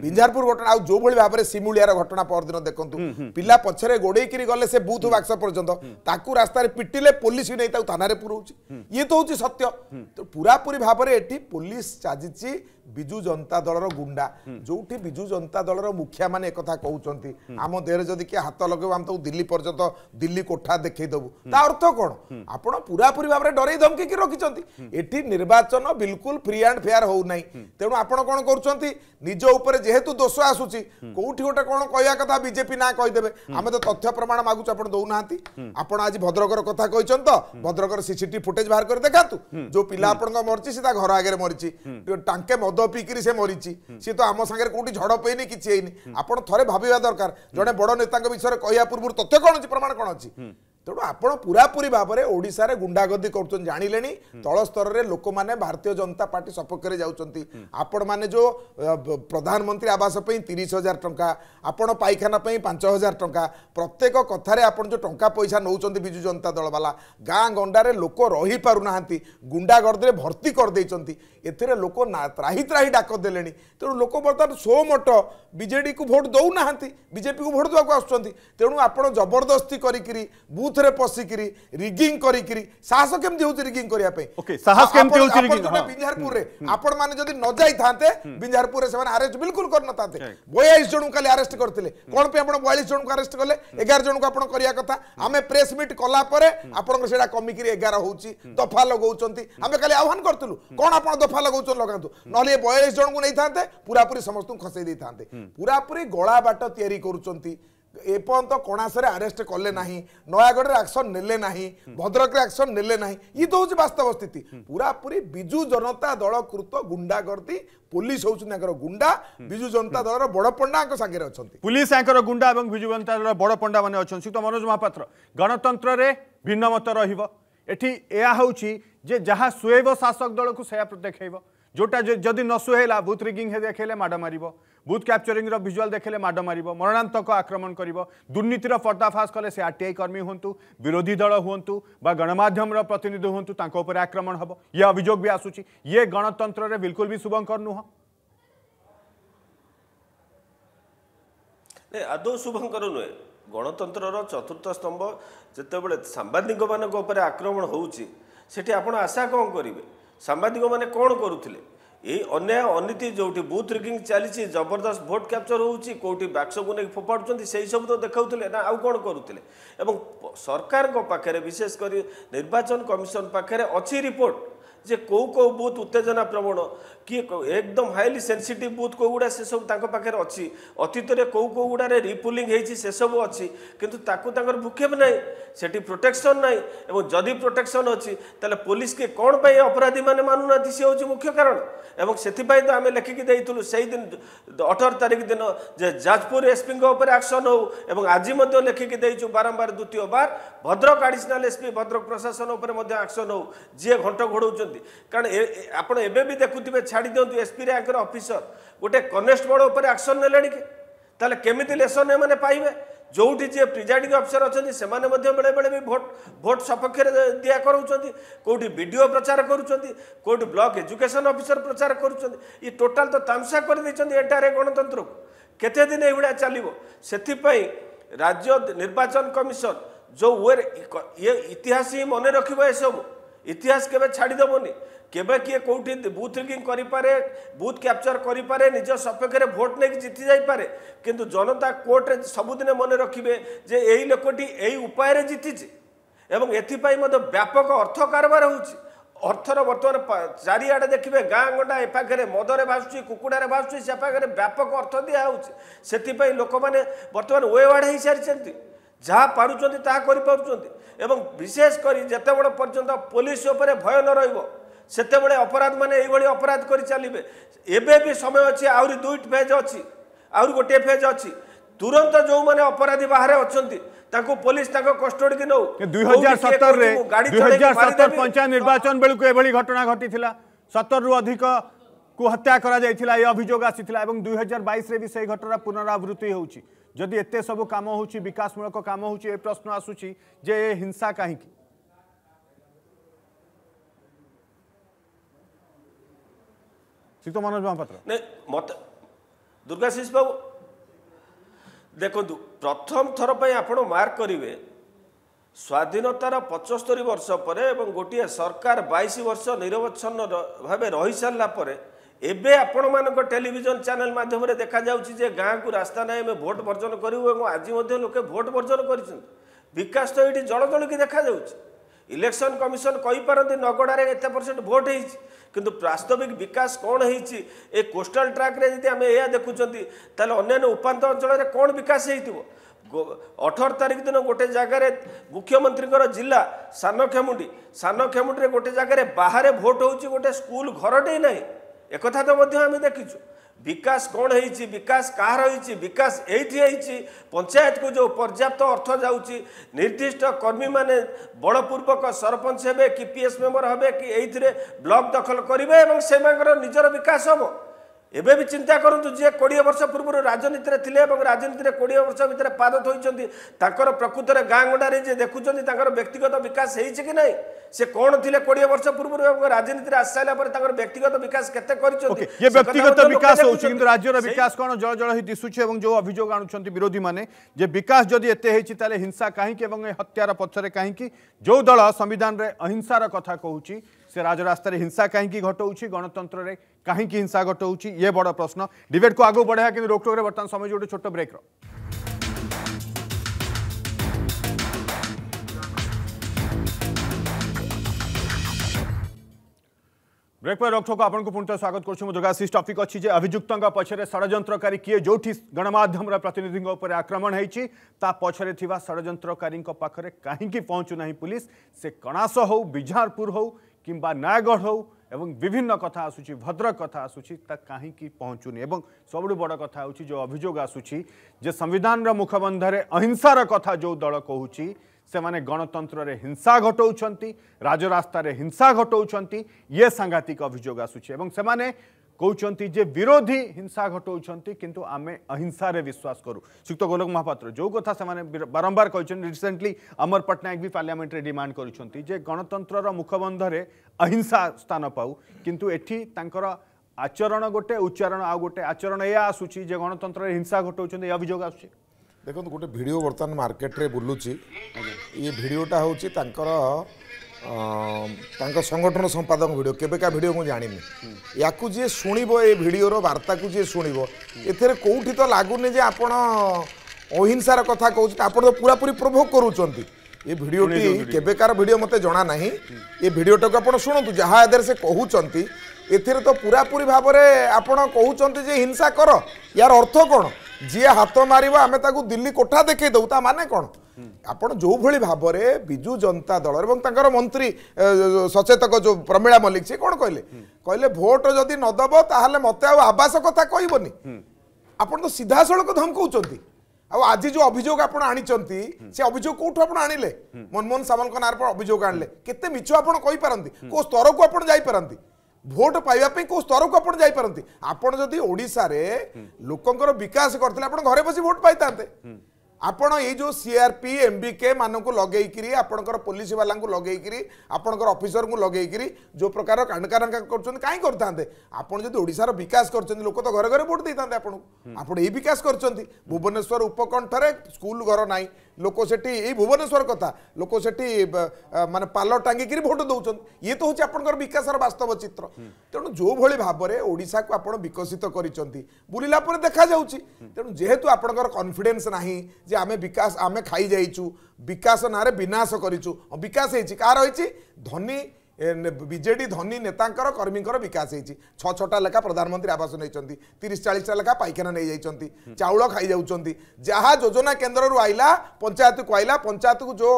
ବିଞ୍ଝାରପୁର ଘଟଣା ଆଉ ଯେଉଁଭଳି ଭାବରେ ସିମୁଳିଆର ଘଟଣା ପରଦିନ ଦେଖନ୍ତୁ ପିଲା ପଛରେ ଗୋଡ଼େଇକିରି ଗଲେ ସେ ବୁଥ୍ ବାକ୍ସ ପର୍ଯ୍ୟନ୍ତ ତାକୁ ରାସ୍ତାରେ ପିଟିଲେ ପୋଲିସ ନେଇ ତାକୁ ଥାନାରେ ପୁରଉଛି ଇଏ ତ ହେଉଛି ସତ୍ୟ ପୁରାପୁରି ଭାବରେ ଉପରେ ଏଠି ପୋଲିସ ଚାଲିଛି ବିଜୁ ଜନତା ଦଳର ଗୁଣ୍ଡା ଯୋଉଠି ବିଜୁ ଜନତା ଦଳର ମୁଖିଆମାନେ ଏକଥା କହୁଛନ୍ତି ଆମ ଦେହରେ ଯଦି କିଏ ହାତ ଲଗେଇବ ଆମେ ତାକୁ ଦିଲ୍ଲୀ ପର୍ଯ୍ୟନ୍ତ ଦିଲ୍ଲୀ କୋଠା ଦେଖେଇଦେବୁ ତା ଅର୍ଥ କ'ଣ ଆପଣ ପୁରାପୁରି ଭାବରେ ଡରେଇ ଧମକିକି ରଖିଛନ୍ତି ଏଠି ନିର୍ବାଚନ ବିଲକୁଲ ଫ୍ରି ଆଣ୍ଡ ଫେୟାର ହେଉନାହିଁ ତେଣୁ ଆପଣ କ'ଣ କରୁଛନ୍ତି ନିଜ ଉପରେ ଯେହେତୁ ଦୋଷ ଆସୁଛି କୋଉଠି ଗୋଟେ କ'ଣ କହିବା କଥା ବିଜେପି ନା କହିଦେବେ ଆମେ ତ ତଥ୍ୟ ପ୍ରମାଣ ମାଗୁଛୁ ଆପଣ ଦେଉନାହାନ୍ତି ଆପଣ ଆଜି ଭଦ୍ରକର କଥା କହିଛନ୍ତି ତ ଭଦ୍ରକର ସିସିଟିଭି ଫୁଟେଜ ବାହାର କରି ଦେଖାନ୍ତୁ ଯୋଉ ପିଲା ଆପଣଙ୍କ ମରିଛି ସେ ତା ଘର ଆଗରେ ମରିଛି ଟାଙ୍କେ ମଦ ପିଇକିରି ସେ ମରିଛି ସିଏ ତ ଆମ ସାଙ୍ଗରେ କୋଉଠି ଝଡ଼ ପେଇନି କିଛି ହେଇନି ଆପଣ ଥରେ ଭାବିବା ଦରକାର ଜଣେ ବଡ଼ ନେତାଙ୍କ ବିଷୟରେ କହିବା ପୂର୍ବରୁ ତଥ୍ୟ କ'ଣ ଅଛି ପ୍ରମାଣ କ'ଣ ଅଛି ତେଣୁ ଆପଣ ପୁରାପୁରି ଭାବରେ ଓଡ଼ିଶାରେ ଗୁଣ୍ଡାଗର୍ଦ୍ଦି କରୁଛନ୍ତି ଜାଣିଲେଣି ତଳ ସ୍ତରରେ ଲୋକମାନେ ଭାରତୀୟ ଜନତା ପାର୍ଟି ସପକ୍ଷରେ ଯାଉଛନ୍ତି ଆପଣମାନେ ଯେଉଁ ପ୍ରଧାନମନ୍ତ୍ରୀ ଆବାସ ପାଇଁ ତିରିଶ ହଜାର ଟଙ୍କା ଆପଣ ପାଇଖାନା ପାଇଁ ପାଞ୍ଚ ହଜାର ଟଙ୍କା ପ୍ରତ୍ୟେକ କଥାରେ ଆପଣ ଯେଉଁ ଟଙ୍କା ପଇସା ନେଉଛନ୍ତି ବିଜୁ ଜନତା ଦଳବାଲା ଗାଁ ଗଣ୍ଡାରେ ଲୋକ ରହିପାରୁନାହାନ୍ତି ଗୁଣ୍ଡାଗର୍ଦ୍ଦିରେ ଭର୍ତ୍ତି କରିଦେଇଛନ୍ତି ଏଥିରେ ଲୋକ ତ୍ରାହି ତ୍ରାହି ଡାକ ଦେଲେଣି ତେଣୁ ଲୋକ ବର୍ତ୍ତମାନ ସୋମଟ ବିଜେଡ଼ିକୁ ଭୋଟ୍ ଦେଉନାହାନ୍ତି ବିଜେପିକୁ ଭୋଟ୍ ଦେବାକୁ ଆସୁଛନ୍ତି ତେଣୁ ଆପଣ ଜବରଦସ୍ତି କରିକିରି ବୁଥ୍ ଯୋଉଥିରେ ପଶିକିରି ରିଗିଂ କରିକିରି ସାହସ କେମିତି ହଉଛି ରିଗିଂ କରିବା ପାଇଁ ଓକେ ସାହସ କେମିତି ହଉଛି ରିଗିଂ ହଁ ବିଞ୍ଜାରପୁରରେ ଆପଣ ମାନେ ଯଦି ନ ଯାଇଥାନ୍ତେ ବିଞ୍ଜାରପୁରରେ ସେମାନେ ଆରେଷ୍ଟ ବିଲକୁଲ କରିନଥାନ୍ତେ 42 ଜଣଙ୍କୁ ଖାଲି ଆରେଷ୍ଟ କରିଥିଲେ କ'ଣ ପାଇଁ ଆପଣ 42 ଜଣଙ୍କୁ ଆରେଷ୍ଟ କଲେ 11 ଜଣଙ୍କୁ ଆପଣ କରିବା କଥା ଆମେ ପ୍ରେସ୍ ମିଟ୍ କଲା ପରେ ଆପଣଙ୍କ ସେଟା କମିକିରି 11 ହଉଛି ଦଫା ଲଗାଉଛନ୍ତି ଆମେ ଖାଲି ଆହ୍ୱାନ କରିଥିଲୁ କ'ଣ ଆପଣ ଦଫା ଲଗାଉଛନ୍ତି ଲଗାନ୍ତୁ ନହେଲେ 42 ଜଣଙ୍କୁ ନେଇଥାନ୍ତେ ପୁରାପୁରି ସମସ୍ତଙ୍କୁ ଖସେଇ ଦେଇଥାନ୍ତେ ପୁରାପୁରି ଗଳା ବାଟ ତିଆରି କରୁଛନ୍ତି ଏପର୍ଯ୍ୟନ୍ତ କଣାସରେ ଆରେଷ୍ଟ କଲେ ନାହିଁ ନୟାଗଡ଼ରେ ଆକ୍ସନ୍ ନେଲେ ନାହିଁ ଭଦ୍ରକରେ ଆକ୍ସନ୍ ନେଲେ ନାହିଁ ଇଏ ତ ହେଉଛି ବାସ୍ତବ ସ୍ଥିତି ପୁରାପୁରି ବିଜୁ ଜନତା ଦଳ କୃତ ଗୁଣ୍ଡାଗର୍ଦ୍ଦି ପୋଲିସ ହେଉଛନ୍ତି ତାଙ୍କର ଗୁଣ୍ଡା ବିଜୁ ଜନତା ଦଳର ବଡ଼ ପଣ୍ଡାଙ୍କ ସାଙ୍ଗରେ ଅଛନ୍ତି ପୋଲିସ ତାଙ୍କର ଗୁଣ୍ଡା ଏବଂ ବିଜୁ ଜନତା ଦଳର ବଡ଼ ପଣ୍ଡାମାନେ ଅଛନ୍ତି ତ ମନୋଜ ମହାପାତ୍ର ଗଣତନ୍ତ୍ରରେ ଭିନ୍ନମତ ରହିବ ଏଠି ଏହା ହେଉଛି ଯେ ଯାହା ଶୁଏବ ଶାସକ ଦଳକୁ ସେୟା ଦେଖେଇବ ଯେଉଁଟା ଯଦି ନ ଶୁହେଇଲା ବୁଥ୍ ରିଗିଂ ଦେଖେଇଲେ ମାଡ଼ ମାରିବ ବୁଥ୍ କ୍ୟାପଚରିଂର ଭିଜୁଆଲ୍ ଦେଖିଲେ ମାଡ଼ ମାରିବ ମରଣାନ୍ତକ ଆକ୍ରମଣ କରିବ ଦୁର୍ନୀତିର ପର୍ଦ୍ଦାଫାସ୍ କଲେ ସେ ଆର୍ଟିଆଇ କର୍ମୀ ହୁଅନ୍ତୁ ବିରୋଧୀ ଦଳ ହୁଅନ୍ତୁ ବା ଗଣମାଧ୍ୟମର ପ୍ରତିନିଧି ହୁଅନ୍ତୁ ତାଙ୍କ ଉପରେ ଆକ୍ରମଣ ହେବ ଇଏ ଅଭିଯୋଗ ବି ଆସୁଛି ଇଏ ଗଣତନ୍ତ୍ରରେ ବିଲକୁଲ ବି ଶୁଭଙ୍କର ନୁହଁ ଆଦୌ ଶୁଭଙ୍କର ନୁହେଁ ଗଣତନ୍ତ୍ରର ଚତୁର୍ଥ ସ୍ତମ୍ଭ ଯେତେବେଳେ ସାମ୍ବାଦିକମାନଙ୍କ ଉପରେ ଆକ୍ରମଣ ହେଉଛି ସେଠି ଆପଣ ଆଶା କ'ଣ କରିବେ ସାମ୍ବାଦିକମାନେ କ'ଣ କରୁଥିଲେ ଏଇ ଅନ୍ୟାୟ ଅନୀତି ଯେଉଁଠି ବୁଥ୍ ରିଗିଂ ଚାଲିଛି ଜବରଦସ୍ତ ଭୋଟ୍ କ୍ୟାପ୍ଚର୍ ହେଉଛି କେଉଁଠି ବାକ୍ସକୁ ନେଇକି ଫୋପାଡ଼ୁଛନ୍ତି ସେହି ସବୁ ତ ଦେଖାଉଥିଲେ ନା ଆଉ କ'ଣ କରୁଥିଲେ ଏବଂ ସରକାରଙ୍କ ପାଖରେ ବିଶେଷ କରି ନିର୍ବାଚନ କମିଶନ ପାଖରେ ଅଛି ରିପୋର୍ଟ ଯେ କେଉଁ କେଉଁ ବୁଥ୍ ଉତ୍ତେଜନା ପ୍ରବଣ କିଏ ଏକଦମ ହାଇଲି ସେନ୍ସିଟିଭ୍ ବୁଥ୍ କେଉଁଗୁଡ଼ା ସେସବୁ ତାଙ୍କ ପାଖରେ ଅଛି ଅତୀତରେ କେଉଁ ଗୁଡ଼ାରେ ରିପୁଲିଂ ହେଇଛି ସେସବୁ ଅଛି କିନ୍ତୁ ତାକୁ ତାଙ୍କର ଭୁକ୍ଷେପ ନାହିଁ ସେଠି ପ୍ରୋଟେକ୍ସନ୍ ନାହିଁ ଏବଂ ଯଦି ପ୍ରୋଟେକ୍ସନ୍ ଅଛି ତାହେଲେ ପୋଲିସ କି କ'ଣ ପାଇଁ ଅପରାଧୀ ଅପରାଧୀମାନେ ମାନୁନାହାନ୍ତି ସେ ହେଉଛି ମୁଖ୍ୟ କାରଣ ଏବଂ ସେଥିପାଇଁ ତ ଆମେ ଲେଖିକି ଦେଇଥିଲୁ ସେଇଦିନ ଅଠର ତାରିଖ ଦିନ ଯେ ଯାଜପୁର ଏସ୍ପିଙ୍କ ଉପରେ ଆକ୍ସନ୍ ହେଉ ଏବଂ ଆଜି ମଧ୍ୟ ଲେଖିକି ଦେଇଛୁ ବାରମ୍ବାର ଦ୍ୱିତୀୟ ବାର ଭଦ୍ରକ ଆଡ଼ିସିନାଲ୍ ଏସ୍ପି ଭଦ୍ରକ ପ୍ରଶାସନ ଉପରେ ମଧ୍ୟ ଆକ୍ସନ ହେଉ ଯିଏ ଘଣ୍ଟ ଘୋଡ଼ଉଛନ୍ତି কারণ আপনার এবে বি দেখুবে ছাড়ি দিও এসপি র্যাঙ্কর অফিসর গোটে কনেস্টেবল ଉପରେ আকশন ନେଲେଣି କି ତାହେଲେ କେମିତି ଲେସନ୍ ଏମାନେ ପାଇବେ ଯେଉଁଠି ଯିଏ ପ୍ରିଜାଇଡ଼ିଂ ଅଫିସର ଅଛନ୍ତି ସେମାନେ ମଧ୍ୟ ବେଳେବେଳେ ବି ଭୋଟ ଭୋଟ ସପକ୍ଷରେ ଦିଆ କରାଉଛନ୍ତି କେଉଁଠି ବି ଡି ଓ ପ୍ରଚାର କରୁଛନ୍ତି କେଉଁଠି ବ୍ଲକ ଏଜୁକେସନ୍ ଅଫିସର ପ୍ରଚାର କରୁଛନ୍ତି ଏ ଟୋଟାଲ୍ ତ ତାମସା କରିଦେଇଛନ୍ତି ଏଠାରେ ଗଣତନ୍ତ୍ରକୁ କେତେ ଦିନ ଏଇଭଳିଆ ଚାଲିବ ସେଥିପାଇଁ ରାଜ୍ୟ ନିର୍ବାଚନ କମିଶନ ଯେଉଁ ୱେରେ ଇଏ ଇତିହାସ ହିଁ ମନେ ରଖିବ ଏସବୁ ইতিহাস কেবে ছাড়ি দেবনি কেবে কি কোটি বুথ রিগিং করে বুথ ক্যাপচর করে নিজ সপক্ষে ভোট নেই জিতি যাই পারে কিন্তু জনতা কোর্টে সবুদিনে মনে রাখবে যে এই লোকটি এই উপায়ে জিতিছে এবং এথিপাই ব্যাপক অর্থ কারবার হচ্ছে অর্থর বর্তমান চারিআড়ে দেখবে গাঁ গণ্ডা এপাখে মদরে ভাসুছি কুকুড়ার ভাসুছি সে পাখে ব্যাপক অর্থ দিয়া হচ্ছে সেপাই লোক মানে বর্তমানে ওয়ে ওয়ার্ড হয়ে সারি ଯାହା ପାରୁଛନ୍ତି ତାହା କରିପାରୁଛନ୍ତି ଏବଂ ବିଶେଷ କରି ଯେତେବେଳେ ପର୍ଯ୍ୟନ୍ତ ପୋଲିସ ଉପରେ ଭୟ ନ ରହିବ ସେତେବେଳେ ଅପରାଧମାନେ ଏଇଭଳି ଅପରାଧ କରି ଚାଲିବେ ଏବେ ବି ସମୟ ଅଛି ଆହୁରି ଦୁଇଟି ଫେଜ୍ ଅଛି ଆହୁରି ଗୋଟିଏ ଫେଜ୍ ଅଛି ତୁରନ୍ତ ଯେଉଁମାନେ ଅପରାଧୀ ବାହାରେ ଅଛନ୍ତି ତାଙ୍କୁ ପୋଲିସ ତାଙ୍କ କଷ୍ଟଡିକି ନେଉ ଦୁଇ ହଜାର ସତରରେ ପଞ୍ଚାୟତ ନିର୍ବାଚନ ବେଳକୁ ଏଭଳି ଘଟଣା ଘଟିଥିଲା ସତରରୁ ଅଧିକ କୁ ହତ୍ୟା କରାଯାଇଥିଲା ଏ ଅଭିଯୋଗ ଆସିଥିଲା ଏବଂ ଦୁଇ ହଜାର ବାଇଶରେ ବି ସେହି ଘଟଣା ପୁନରାବୃତ୍ତି ହେଉଛି ଯଦି ଏତେ ସବୁ କାମ ହେଉଛି ବିକାଶମୂଳକ କାମ ହେଉଛି ଏ ପ୍ରଶ୍ନ ଆସୁଛି ଯେ ଏ ହିଂସା କାହିଁକି ଶ୍ରୀ ମନୋଜ ମହାପାତ୍ର ମତେ ଦୁର୍ଗାଶିଷ ବାବୁ ଦେଖନ୍ତୁ ପ୍ରଥମ ଥର ପାଇଁ ଆପଣ ମାର୍କ କରିବେ ସ୍ୱାଧୀନତାର ପଞ୍ଚସ୍ତରୀ ବର୍ଷ ପରେ ଏବଂ ଗୋଟିଏ ସରକାର ବାଇଶ ବର୍ଷ ନିରବଚ୍ଛନ୍ନ ଭାବେ ରହିସାରିଲା ପରେ ଏବେ ଆପଣମାନଙ୍କ ଟେଲିଭିଜନ ଚ୍ୟାନେଲ ମାଧ୍ୟମରେ ଦେଖାଯାଉଛି ଯେ ଗାଁକୁ ରାସ୍ତା ନାହିଁ ଆମେ ଭୋଟ ବର୍ଜନ କରିବୁ ଏବଂ ଆଜି ମଧ୍ୟ ଲୋକେ ଭୋଟ ବର୍ଜନ କରିଛନ୍ତି ବିକାଶ ତ ଏଇଠି ଜଳଜଳିକି ଦେଖାଯାଉଛି ଇଲେକ୍ସନ କମିଶନ କହିପାରନ୍ତି ନଗଡ଼ାରେ ଏତେ ପରସେଣ୍ଟ ଭୋଟ ହେଇଛି କିନ୍ତୁ ବାସ୍ତବିକ ବିକାଶ କ'ଣ ହେଇଛି ଏ କୋଷ୍ଟାଲ ଟ୍ରାକରେ ଯଦି ଆମେ ଏହା ଦେଖୁଛନ୍ତି ତାହେଲେ ଅନ୍ୟାନ୍ୟ ଉପାନ୍ତ ଅଞ୍ଚଳରେ କ'ଣ ବିକାଶ ହେଇଥିବ ଅଠର ତାରିଖ ଦିନ ଗୋଟେ ଜାଗାରେ ମୁଖ୍ୟମନ୍ତ୍ରୀଙ୍କର ଜିଲ୍ଲା ସାନ ଖେମୁଣ୍ଡି ସାନ ଖେମୁଣ୍ଡିରେ ଗୋଟେ ଜାଗାରେ ବାହାରେ ଭୋଟ ହେଉଛି ଗୋଟେ ସ୍କୁଲ ଘରଟେ ନାହିଁ ଏକଥା ତ ମଧ୍ୟ ଆମେ ଦେଖିଛୁ ବିକାଶ କ'ଣ ହେଇଛି ବିକାଶ କାହାର ହେଇଛି ବିକାଶ ଏଇଠି ହେଇଛି ପଞ୍ଚାୟତକୁ ଯେଉଁ ପର୍ଯ୍ୟାପ୍ତ ଅର୍ଥ ଯାଉଛି ନିର୍ଦ୍ଦିଷ୍ଟ କର୍ମୀମାନେ ବଳପୂର୍ବକ ସରପଞ୍ଚ ହେବେ କି ପି ଏସ୍ ମେମ୍ବର ହେବେ କି ଏଇଥିରେ ବ୍ଲକ୍ ଦଖଲ କରିବେ ଏବଂ ସେମାନଙ୍କର ନିଜର ବିକାଶ ହେବ ଏବେ ବି ଚିନ୍ତା କରନ୍ତୁ ଯିଏ କୋଡ଼ିଏ ବର୍ଷ ପୂର୍ବରୁ ରାଜନୀତିରେ ଥିଲେ ଏବଂ ରାଜନୀତିରେ କୋଡ଼ିଏ ବର୍ଷ ଭିତରେ ପାଦ ଥୋଇଛନ୍ତି ତାଙ୍କର ପ୍ରକୃତରେ ଗାଁ ଗଣ୍ଡାରେ ଯିଏ ଦେଖୁଛନ୍ତି ତାଙ୍କର ବ୍ୟକ୍ତିଗତ ବିକାଶ ହେଇଛି କି ନାହିଁ ସେ କ'ଣ ଥିଲେ କୋଡ଼ିଏ ବର୍ଷ ପୂର୍ବରୁ ଏବଂ ରାଜନୀତିରେ ଆସିସାରିଲା ପରେ ତାଙ୍କର ବ୍ୟକ୍ତିଗତ ବିକାଶ କେତେ କରିଛନ୍ତି ବ୍ୟକ୍ତିଗତ ବିକାଶ ହେଉଛି କିନ୍ତୁ ରାଜ୍ୟର ବିକାଶ କ'ଣ ଜଳ ଜଳ ହିଁ ଦିଶୁଛି ଏବଂ ଯେଉଁ ଅଭିଯୋଗ ଆଣୁଛନ୍ତି ବିରୋଧୀମାନେ ଯେ ବିକାଶ ଯଦି ଏତେ ହେଇଛି ତାହେଲେ ହିଂସା କାହିଁକି ଏବଂ ଏ ହତ୍ୟାର ପଛରେ କାହିଁକି ଯେଉଁ ଦଳ ସମ୍ବିଧାନରେ ଅହିଂସାର କଥା କହୁଛି से राजरास्तार हिंसा कहीं घटाऊ गणतंत्र में कहीं हिंसा घटाऊ ये बड़ प्रश्न डिबेट को आगे बढ़ाया कि रोकटोक में बर्तमान समय गोटे छोट ब्रेक र ब्रेक पर रक्षक आपण को पुणि स्वागत करुँ दुर्गाशीष टपिक अच्छी जे अभियुक्त पक्षर षड़ी किए जो गणमाध्यम प्रतिनिधि आक्रमण होता पक्षर षड़ी पाखे कहीं पहुँचुना पुलिस से कणाश हो बिजारपुर हो कि नयगढ़ हो एवं विभिन्न कथ आसूरी भद्रक कथा आसूरी कहीं पहुँचुनि सब बड़ कथा जो अभोग आसूरी संविधान रुखबंधर अहिंसार कथा जो दल कहूँ से मैंने गणतंत्र हिंसा घटौर राजस्तार हिंसा घटौर ये सांघातिक अभोग आसूँ से कौन जे विरोधी हिंसा घटाऊ किंतु आम अहिंसार विश्वास करूँ श्रीक्त गोलक महापात्र जो कथा से बारंबार कहते रिसेंटली अमर पट्टनायक भी पार्लियामेंट रे डिमांड कर गणतंत्र मुखबंधर अहिंसा स्थान पाऊ किंतु एटीर आचरण गोटे उच्चारण आ गए आचरण यह आसूँ गणतंत्र में हिंसा घटाऊ अभोग आस देखो गोटे भिड बर्तमान मार्केट बुलूँ ये भिडटा हूँ ତାଙ୍କ ସଂଗଠନ ସମ୍ପାଦକ ଭିଡ଼ିଓ କେବେକା ଭିଡ଼ିଓ ମୁଁ ଜାଣିନି ୟାକୁ ଯିଏ ଶୁଣିବ ଏ ଭିଡ଼ିଓର ବାର୍ତ୍ତାକୁ ଯିଏ ଶୁଣିବ ଏଥିରେ କେଉଁଠି ତ ଲାଗୁନି ଯେ ଆପଣ ଅହିଂସାର କଥା କହୁଛନ୍ତି ଆପଣ ତ ପୁରାପୁରି ପ୍ରୋଭୋକ୍ କରୁଛନ୍ତି ଏ ଭିଡ଼ିଓଟି କେବେକାର ଭିଡ଼ିଓ ମୋତେ ଜଣା ନାହିଁ ଏ ଭିଡ଼ିଓଟାକୁ ଆପଣ ଶୁଣନ୍ତୁ ଯାହା ଏଥିରେ ସେ କହୁଛନ୍ତି ଏଥିରେ ତ ପୁରାପୁରି ଭାବରେ ଆପଣ କହୁଛନ୍ତି ଯେ ହିଂସା କର ୟାର ଅର୍ଥ କ'ଣ ଯିଏ ହାତ ମାରିବ ଆମେ ତାକୁ ଦିଲ୍ଲୀ କୋଠା ଦେଖେଇ ଦେଉ ତା ମାନେ କ'ଣ ଆପଣ ଯେଉଁଭଳି ଭାବରେ ବିଜୁ ଜନତା ଦଳ ଏବଂ ତାଙ୍କର ମନ୍ତ୍ରୀ ସଚେତକ ଯେଉଁ ପ୍ରମିଳା ମଲ୍ଲିକ ସିଏ କ'ଣ କହିଲେ କହିଲେ ଭୋଟ ଯଦି ନ ଦେବ ତାହେଲେ ମୋତେ ଆଉ ଆବାସ କଥା କହିବନି ଆପଣ ତ ସିଧାସଳଖ ଧମକଉଛନ୍ତି ଆଉ ଆଜି ଯେଉଁ ଅଭିଯୋଗ ଆପଣ ଆଣିଛନ୍ତି ସେ ଅଭିଯୋଗ କୋଉଠୁ ଆପଣ ଆଣିଲେ ମନମୋହନ ସାମଲଙ୍କ ନାଁରେ ଆପଣ ଅଭିଯୋଗ ଆଣିଲେ କେତେ ମିଛ ଆପଣ କହିପାରନ୍ତି କୋଉ ସ୍ତରକୁ ଆପଣ ଯାଇପାରନ୍ତି ভোট পাইবা কেউ স্তরক আপনার যাইপারতি আপনার যদি ওড়শার লোকর বিকাশ করলে আপনার ঘরে বসি ভোট পাইতে ଆପଣ ଏଇ ଯେଉଁ C R P M B K ମାନଙ୍କୁ ଲଗେଇକିରି ଆପଣଙ୍କର ପୋଲିସ ବାଲାଙ୍କୁ ଲଗେଇକିରି ଆପଣଙ୍କର ଅଫିସରଙ୍କୁ ଲଗେଇକିରି ଯେଉଁ ପ୍ରକାର କାଣ୍ଡକାରଙ୍କା କରୁଛନ୍ତି କାହିଁ କରିଥାନ୍ତେ ଆପଣ ଯଦି ଓଡ଼ିଶାର ବିକାଶ କରିଛନ୍ତି ଲୋକ ତ ଘରେ ଘରେ ଭୋଟ ଦେଇଥାନ୍ତେ ଆପଣଙ୍କୁ ଆପଣ ଏଇ ବିକାଶ କରିଛନ୍ତି ଭୁବନେଶ୍ୱର ଉପକଣ୍ଠରେ ସ୍କୁଲ ଘର ନାହିଁ ଲୋକ ସେଠି ଏଇ ଭୁବନେଶ୍ୱର କଥା ଲୋକ ସେଠି ମାନେ ପାଲ ଟାଙ୍ଗିକିରି ଭୋଟ ଦେଉଛନ୍ତି ଇଏ ତ ହେଉଛି ଆପଣଙ୍କର ବିକାଶର ବାସ୍ତବ ଚିତ୍ର ତେଣୁ ଯେଉଁଭଳି ଭାବରେ ଓଡ଼ିଶାକୁ ଆପଣ ବିକଶିତ କରିଛନ୍ତି ବୁଲିଲା ପରେ ଦେଖାଯାଉଛି ତେଣୁ ଯେହେତୁ ଆପଣଙ୍କର କନଫିଡେନ୍ସ ନାହିଁ ଯେ ଆମେ ବିକାଶ ଆମେ ଖାଇଯାଇଛୁ ବିକାଶ ନାଁରେ ବିନାଶ କରିଛୁ ବିକାଶ ହେଇଛି କାହାର ହେଇଛି ଧନୀ বিজেডি ধনী নেতাঙ্কর কর্মীঙ্কর বিকাশ হয়েছে ছ ছটা লেখা প্রধানমন্ত্রী আবাস নিয়েছেন তিরিশ চাশটা লেখা পাইখানা নিয়ে যাই চাউল খাই যাচ্ছেন যা যোজনা কেন্দ্রর আইলা পঞ্চায়েতকু আইলা পঞ্চায়েত যে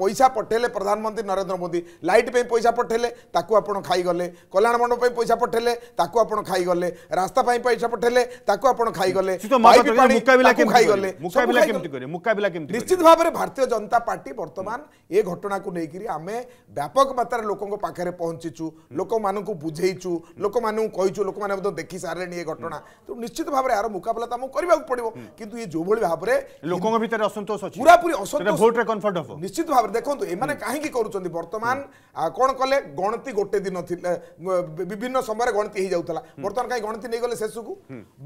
পয়সা পঠেলে প্রধানমন্ত্রী নরেন্দ্র মোদী লাইট পাই পয়সা পঠেলে তাকে আপনার খাইগলে কল্যাণ মণ্ডপ পয়সা পঠেলে তাকে আপনার খাইগলে রাস্তা পাই পয়সা পঠেলে তাকে আপনার খাইগলে খাইগলে নিশ্চিত ভাবে ভারতীয় জনতা পার্টি বর্তমান এ ঘটনা নিয়ে আমি ব্যাপক মাত্রার লোক ପାଖରେ ପହଞ୍ଚିଛୁ ଲୋକମାନଙ୍କୁ ବୁଝେଇଛୁ ଲୋକମାନଙ୍କୁ କହିଛୁ ଲୋକମାନେ ମଧ୍ୟ ଦେଖି ସାରିଲେଣି ଏ ଘଟଣା ତେଣୁ ନିଶ୍ଚିତ ଭାବରେ ଏହାର ମୁକାବିଲା ତ ଆମକୁ କରିବାକୁ ପଡ଼ିବ କିନ୍ତୁ ଇଏ ଯୋଉଭଳି ଭାବରେ ଲୋକଙ୍କ ଭିତରେ ଅସନ୍ତୋଷ ଅଛି ପୁରାପୁରି ଅସନ୍ତୋଷ ଭୋଟରେ କନଫର୍ଟ ହେବ ନିଶ୍ଚିତ ଭାବରେ ଦେଖନ୍ତୁ ଏମାନେ କାହିଁକି କରୁଛନ୍ତି ବର୍ତ୍ତମାନ କ'ଣ କଲେ ଗଣତି ଗୋଟେ ଦିନ ଥିଲା ବିଭିନ୍ନ ସମୟରେ ଗଣତି ହେଇଯାଉଥିଲା ବର୍ତ୍ତମାନ କାହିଁ ଗଣତି ନେଇଗଲେ ଶେଷକୁ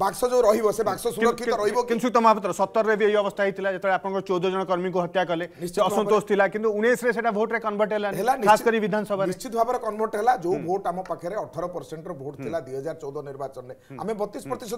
ବାକ୍ସ ଯୋଉ ରହିବ ସେ ବାକ୍ସ ସୁରକ୍ଷିତ ରହିବ କିନ୍ତୁ ତମ ସତରରେ ବି ଏଇ ଅବସ୍ଥା ହେଇଥିଲା ଯେତେବେଳେ ଆପଣଙ୍କର ଚଉଦ ଜଣ କର୍ମୀଙ୍କୁ ହତ୍ୟା କଲେ ଅସନ୍ତୋଷ ଥିଲା କିନ୍ତୁ ଉଣେଇଶରେ ସେଟା ଭୋଟରେ କନଭର୍ଟ ହେଲା ଖାସ କରି ବିଧାନସଭା নিশ্চিত ভাবে কনভর্ট হল যে ভোট আম পাখে অঠর পরসেন্ট ভোট লা দুই হাজার চৌদ নির্বাচন আমি বতিশ প্রতিশত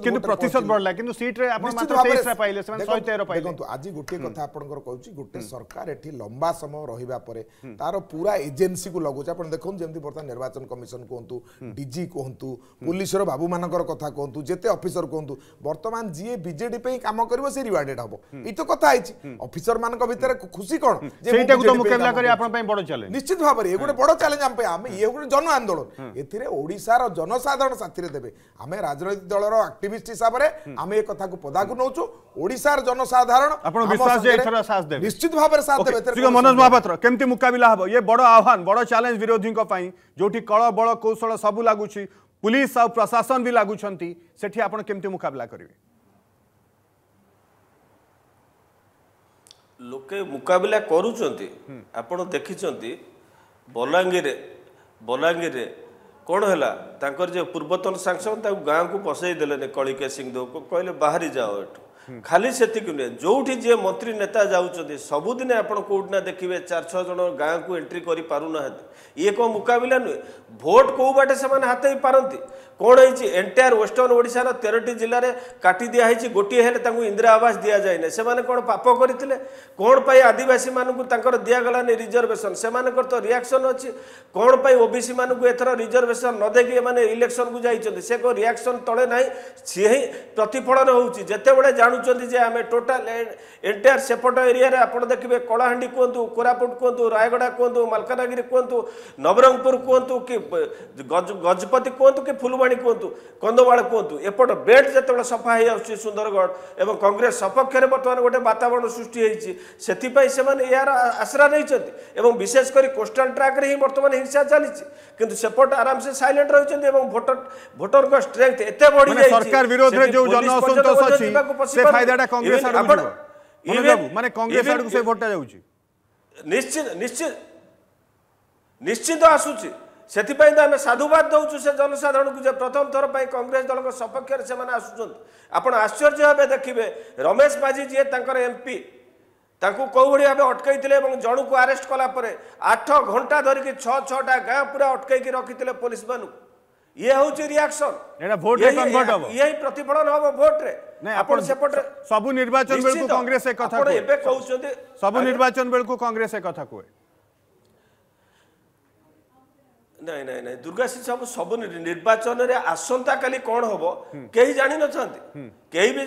দেখুন আজ গোটিয়ে কথা আপনার কৌছি গোটে সরকার এটি লম্বা সময় রহবা পরে তার পুরা এজেন্সি কু লগুছে আপনার দেখুন যেমন বর্তমানে নির্বাচন কমিশন কুহতু ডিজি কুহতু পুলিশর বাবু মানকর কথা কুহতু যেতে অফিসর কুহতু বর্তমান যিয়ে বিজেডি পাই কাম করব সে রিওয়ার্ডেড হব এই তো কথা হয়েছে অফিসর মানক ভিতরে খুশি কোণ সেইটাকে তো মোকাবিলা করি আপনার পাই বড় চ্যালেঞ্জ নিশ্চিত ভাবে এ গোটে বড় চ্যালেঞ্জ কাম আমি ইয়ে গোটে জন আন্দোলন এতে ওড়শার জনসাধারণ সাথে দেবে আমি রাজনৈতিক দলর আকটিভিস্ট হিসাবে আমি এ কথা পদাকু নৌছু ওড়শার জনসাধারণ নিশ্চিত ভাবে সাথ দেবে মনোজ মহাপাত্র কেমতি মুকাবিলা হব ইয়ে বড় আহ্বান বড় চ্যালেঞ্জ বিরোধী যেটি কল বড় কৌশল সবু লাগুছি পুলিশ আর প্রশাসন বি লাগুছেন সেটি আপনার কেমতি মুকাবিলা করবে লোকে ମୁକାବିଲା କରୁଛନ୍ତି ଆପଣ ଦେଖିଛନ୍ତି ବଲାଙ୍ଗୀରରେ ବଲାଙ୍ଗୀରରେ କ'ଣ ହେଲା ତାଙ୍କର ଯେ ପୂର୍ବତନ ସାଂସଦ ତାକୁ ଗାଁକୁ ପଶାଇ ଦେଲେନି କଳିକା ସିଂ ଦେଉ କହିଲେ ବାହାରି ଯାଅ ଏଠୁ ଖାଲି ସେତିକି ନୁହେଁ ଯେଉଁଠି ଯିଏ ମନ୍ତ୍ରୀ ନେତା ଯାଉଛନ୍ତି ସବୁଦିନେ ଆପଣ କେଉଁଠି ନା ଦେଖିବେ ଚାରି ଛଅ ଜଣ ଗାଁକୁ ଏଣ୍ଟ୍ରି କରିପାରୁନାହାନ୍ତି ଇଏ କ'ଣ ମୁକାବିଲା ନୁହେଁ ଭୋଟ୍ କେଉଁ ବାଟେ ସେମାନେ ହାତେଇ ପାରନ୍ତି କ'ଣ ହେଇଛି ଏଣ୍ଟାୟାର ୱେଷ୍ଟର୍ଣ୍ଣ ଓଡ଼ିଶାର ତେରଟି ଜିଲ୍ଲାରେ କାଟି ଦିଆହେଇଛି ଗୋଟିଏ ହେଲେ ତାଙ୍କୁ ଇନ୍ଦିରା ଆବାସ ଦିଆଯାଇନି ସେମାନେ କ'ଣ ପାପ କରିଥିଲେ କ'ଣ ପାଇଁ ଆଦିବାସୀମାନଙ୍କୁ ତାଙ୍କର ଦିଆଗଲାନି ରିଜର୍ଭେସନ୍ ସେମାନଙ୍କର ତ ରିଆକ୍ସନ୍ ଅଛି କ'ଣ ପାଇଁ ଓବିସିମାନଙ୍କୁ ଏଥର ରିଜର୍ଭେସନ୍ ନଦେଇକି ଏମାନେ ଇଲେକ୍ସନ୍କୁ ଯାଇଛନ୍ତି ସେ କ'ଣ ରିଆକ୍ସନ୍ ତଳେ ନାହିଁ ସିଏ ହିଁ ପ୍ରତିଫଳନ ହେଉଛି ଯେତେବେଳେ ଜାଣୁଛନ୍ତି ଯେ ଆମେ ଟୋଟାଲ୍ ଏଣ୍ଟାୟାର ସେପଟ ଏରିଆରେ ଆପଣ ଦେଖିବେ କଳାହାଣ୍ଡି କୁହନ୍ତୁ କୋରାପୁଟ କୁହନ୍ତୁ ରାୟଗଡ଼ା କୁହନ୍ତୁ ମାଲକାନଗିରି କୁହନ୍ତୁ ନବରଙ୍ଗପୁର କୁହନ୍ତୁ କି ଗଜପତି କୁହନ୍ତୁ କି ଫୁଲବ ପଟ୍ଟନାୟକବାଣୀ କୁହନ୍ତୁ କନ୍ଧମାଳ କୁହନ୍ତୁ ଏପଟ ବେଲ୍ଟ ଯେତେବେଳେ ସଫା ହେଇଯାଉଛି ସୁନ୍ଦରଗଡ଼ ଏବଂ କଂଗ୍ରେସ ସପକ୍ଷରେ ବର୍ତ୍ତମାନ ଗୋଟେ ବାତାବରଣ ସୃଷ୍ଟି ହେଇଛି ସେଥିପାଇଁ ସେମାନେ ଏହାର ଆଶ୍ରା ନେଇଛନ୍ତି ଏବଂ ବିଶେଷ କରି କୋଷ୍ଟାଲ ଟ୍ରାକରେ ହିଁ ବର୍ତ୍ତମାନ ହିଂସା ଚାଲିଛି କିନ୍ତୁ ସେପଟ ଆରାମସେ ସାଇଲେଣ୍ଟ ରହିଛନ୍ତି ଏବଂ ଭୋଟର ଭୋଟରଙ୍କ ଷ୍ଟ୍ରେଙ୍ଗ ଏତେ ବଢ଼ିଯାଇଛି ସରକାର ବିରୋଧରେ ଯୋଉ ଫାଇଦାଟା କଂଗ୍ରେସ ଆଡ଼କୁ ଯିବ ମାନେ କଂଗ୍ରେସ ନିଶ୍ଚିତ ଆସୁଛି ସେଥିପାଇଁ ତ ଆମେ ସାଧୁବାଦ ଦେଉଛୁ ସେ ଜନସାଧାରଣକୁ ଯେ ପ୍ରଥମ ଥର ପାଇଁ କଂଗ୍ରେସ ଦଳଙ୍କ ସପକ୍ଷରେ ସେମାନେ ଆସୁଛନ୍ତି ଆପଣ ଆଶ୍ଚର୍ଯ୍ୟ ଭାବେ ଦେଖିବେ ରମେଶ ମାଝୀ ଯିଏ ତାଙ୍କର ଏମ୍ପି ତାଙ୍କୁ କେଉଁଭଳି ଭାବେ ଅଟକାଇଥିଲେ ଏବଂ ଜଣଙ୍କୁ ଆରେଷ୍ଟ କଲା ପରେ ଆଠ ଘଣ୍ଟା ଧରିକି ଛଅ ଛଅଟା ଗାଁ ପୁରା ଅଟକାଇକି ରଖିଥିଲେ ପୋଲିସ ମାନଙ୍କୁ ଇଏ ହଉଛି ରିଆକ୍ସନ ଇଏ ହିଁ ପ୍ରତିଫଳନ ହବ ଭୋଟରେ ସବୁ ନିର୍ବାଚନ ବେଳକୁ କଂଗ୍ରେସ ଏ ଏବେ କହୁଛନ୍ତି ସବୁ ନିର୍ବାଚନ ବେଳକୁ କଂଗ୍ରେସ ଏ କୁହେ ନାଇଁ ନାଇଁ ନାଇଁ ଦୁର୍ଗାଶିଷ ବାବୁ ସବୁ ନିର୍ବାଚନରେ ଆସନ୍ତାକାଲି କଣ ହବ କେହି ଜାଣିନଥାନ୍ତି କେହି ବି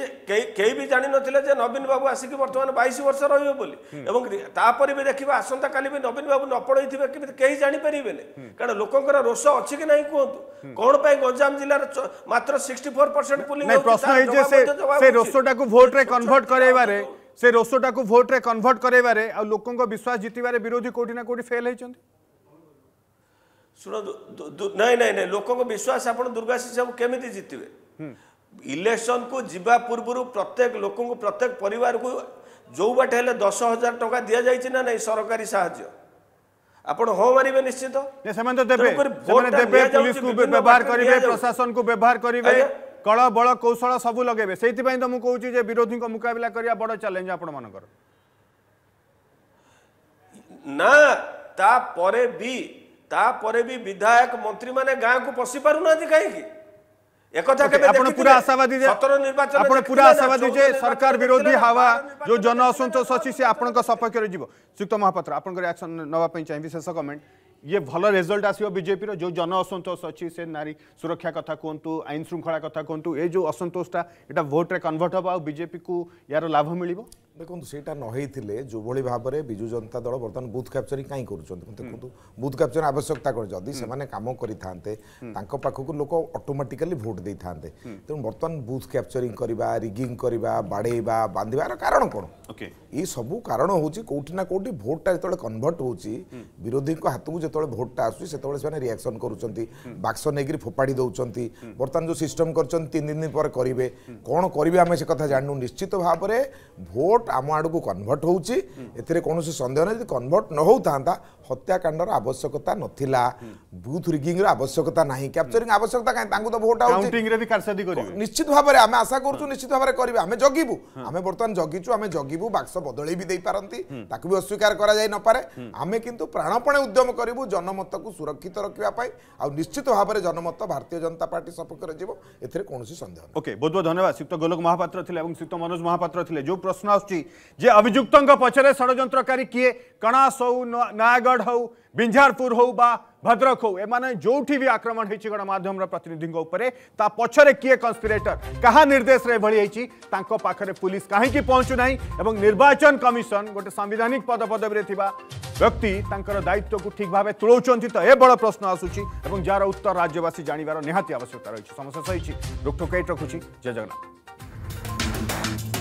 କେହି ବି ଜାଣିନଥିଲେ ଯେ ନବୀନ ବାବୁ ଆସିକି ବର୍ତ୍ତମାନ ବାଇଶ ବର୍ଷ ରହିବେ ବୋଲି ଏବଂ ତାପରେ ବି ଦେଖିବା ଆସନ୍ତାକାଲି ବି ନବୀନ ବାବୁ ନ ପଳେଇଥିବେ କେମିତି କେହି ଜାଣିପାରିବେନି କାରଣ ଲୋକଙ୍କର ରୋଷ ଅଛି କି ନାହିଁ କୁହନ୍ତୁ କଣ ପାଇଁ ଗଞ୍ଜାମ ଜିଲ୍ଲାର ମାତ୍ର ସିକ୍ସଟି ଫୋର୍ ପରସେଣ୍ଟ ରୋଷଟାକୁ ଭୋଟରେ କନଭର୍ଟ କରାଇବାରେ ସେ ରୋଷଟାକୁ ଭୋଟରେ କନଭର୍ଟ କରାଇବାରେ ଆଉ ଲୋକଙ୍କ ବିଶ୍ୱାସ ଜିତିବାରେ ବିରୋଧୀ କୋଉଠି ନା କୋଉଠି ଫେଲ୍ ହେଇଛନ୍ତି ଶୁଣନ୍ତୁ ନାଇଁ ନାଇଁ ନାଇଁ ଲୋକଙ୍କ ବିଶ୍ୱାସ ଆପଣ ଦୁର୍ଗାଶିଷ ସବୁ କେମିତି ଜିତିବେ ଇଲେକ୍ସନକୁ ଯିବା ପୂର୍ବରୁ ପ୍ରତ୍ୟେକ ଲୋକଙ୍କୁ ପ୍ରତ୍ୟେକ ପରିବାରକୁ ଯେଉଁ ବାଟେ ହେଲେ ଦଶ ହଜାର ଟଙ୍କା ଦିଆଯାଇଛି ନା ନାଇଁ ସରକାରୀ ସାହାଯ୍ୟ ଆପଣ ହଁ ମାରିବେ ନିଶ୍ଚିତ କଳ ବଳ କୌଶଳ ସବୁ ଲଗେଇବେ ସେଇଥିପାଇଁ ତ ମୁଁ କହୁଛି ଯେ ବିରୋଧୀଙ୍କ ମୁକାବିଲା କରିବା ବଡ ଚ୍ୟାଲେଞ୍ଜ ଆପଣମାନଙ୍କର ନା ତାପରେ ବି तापर भी विधायक मंत्री मैंने गाँव को पशि पार ना कहीं असंतोष चाहिए कमेंट रेजल्ट जन असंतोष अच्छी नारी सुरक्षा कथा कहतु आईन श्रृंखला कहतु ये जो भोट्रे कनभर्ट हम आजेपी को यार लाभ मिल দেখুন ସେଇଟା ନ ହେଇଥିଲେ ଯେଉଁଭଳି ଭାବରେ ବିଜୁ ଜନତା ଦଳ ବର୍ତ୍ତମାନ ବୁଥ୍ କ୍ୟାପ୍ଚରିଂ କାହିଁ କରୁଛନ୍ତି ଦେଖନ୍ତୁ ବୁଥ୍ କ୍ୟାପ୍ଚରିଂ ଆବଶ୍ୟକତା କ'ଣ ଯଦି ସେମାନେ କାମ କରିଥାନ୍ତେ ତାଙ୍କ ପାଖକୁ ଲୋକ ଅଟୋମେଟିକାଲି ଭୋଟ୍ ଦେଇଥାନ୍ତେ ତେଣୁ ବର୍ତ୍ତମାନ ବୁଥ୍ କ୍ୟାପ୍ଚରିଂ କରିବା ରିଗିଂ କରିବା ବାଡ଼େଇବା ବାନ୍ଧିବାର କାରଣ କ'ଣ ଏସବୁ କାରଣ ହେଉଛି କେଉଁଠି ନା କେଉଁଠି ଭୋଟ୍ଟା ଯେତେବେଳେ କନଭର୍ଟ ହେଉଛି ବିରୋଧୀଙ୍କ ହାତକୁ ଯେତେବେଳେ ଭୋଟ୍ଟା ଆସୁଛି ସେତେବେଳେ ସେମାନେ ରିଆକ୍ସନ୍ କରୁଛନ୍ତି ବାକ୍ସ ନେଇକରି ଫୋପାଡ଼ି ଦେଉଛନ୍ତି ବର୍ତ୍ତମାନ ଯେଉଁ ସିଷ୍ଟମ୍ କରିଛନ୍ତି ତିନି ଦିନ ପରେ କରିବେ କ'ଣ କରିବେ ଆମେ ସେ କଥା ଜାଣିନୁ ନିଶ୍ଚିତ ଭାବରେ ଭୋଟ୍ ଆମ ଆଡ଼କୁ କନଭର୍ଟ ହେଉଛି ଏଥିରେ କୌଣସି ସନ୍ଦେହ ନାହିଁ ଯଦି କନଭର୍ଟ ନ ହେଉଥାନ୍ତା হত্যাকাণ্ডর আবশ্যকতা নথিলা বুথ রিগিংর আবশ্যকতা নাহি ক্যাপচরিং আবশ্যকতা কাই তাঙ্কু তো ভোট আউছি কাউন্টিং রে বি কারসাদি করিবে নিশ্চিত ভাবে আমি আশা করছু নিশ্চিত ভাবে করিবে আমি জগিবু আমি বর্তমান জগিছু আমি জগিবু বাক্স বদলাই বি দেই পারন্তি তাকু বি অস্বীকার করা যাই নপারে আমি কিন্তু প্রাণপণে উদ্যম করিবু জনমতকু সুরক্ষিত রাখিবা পাই আর নিশ্চিত ভাবে জনমত ভারতীয় জনতা পার্টি সপক্ষরে যাব এতে কোনসি সন্দেহ ওকে বহুত বহুত ধন্যবাদ শ্রীযুক্ত গোলক মহাপাত্র থিলে এবং শ্রীযুক্ত মনোজ মহাপাত্র থিলে যে প্রশ্ন আসছি যে অভিযুক্তঙ্ক পছরে ষড়যন্ত্রকারী কিয়ে কণা সৌ নয়াগড় बरगढ़ हौ बिंझारपुर हौ बा भद्रक हो एमाने जो भी आक्रमण होती गणमाम प्रतिनिधि ता किए कन्स्पिरेटर क्या निर्देश पाखरे पुलिस कहीं पहुँचुना और निर्वाचन कमिशन गोटे सांधानिक पद पदवी में व्यक्ति दायित्व को ठीक भाव तुलाऊँच तो यह बड़ प्रश्न आसूरी और जार उत्तर राज्यवासी जानवर निहाती आवश्यकता रही समस्या सही ठोक रखुच्छी जय जगन्नाथ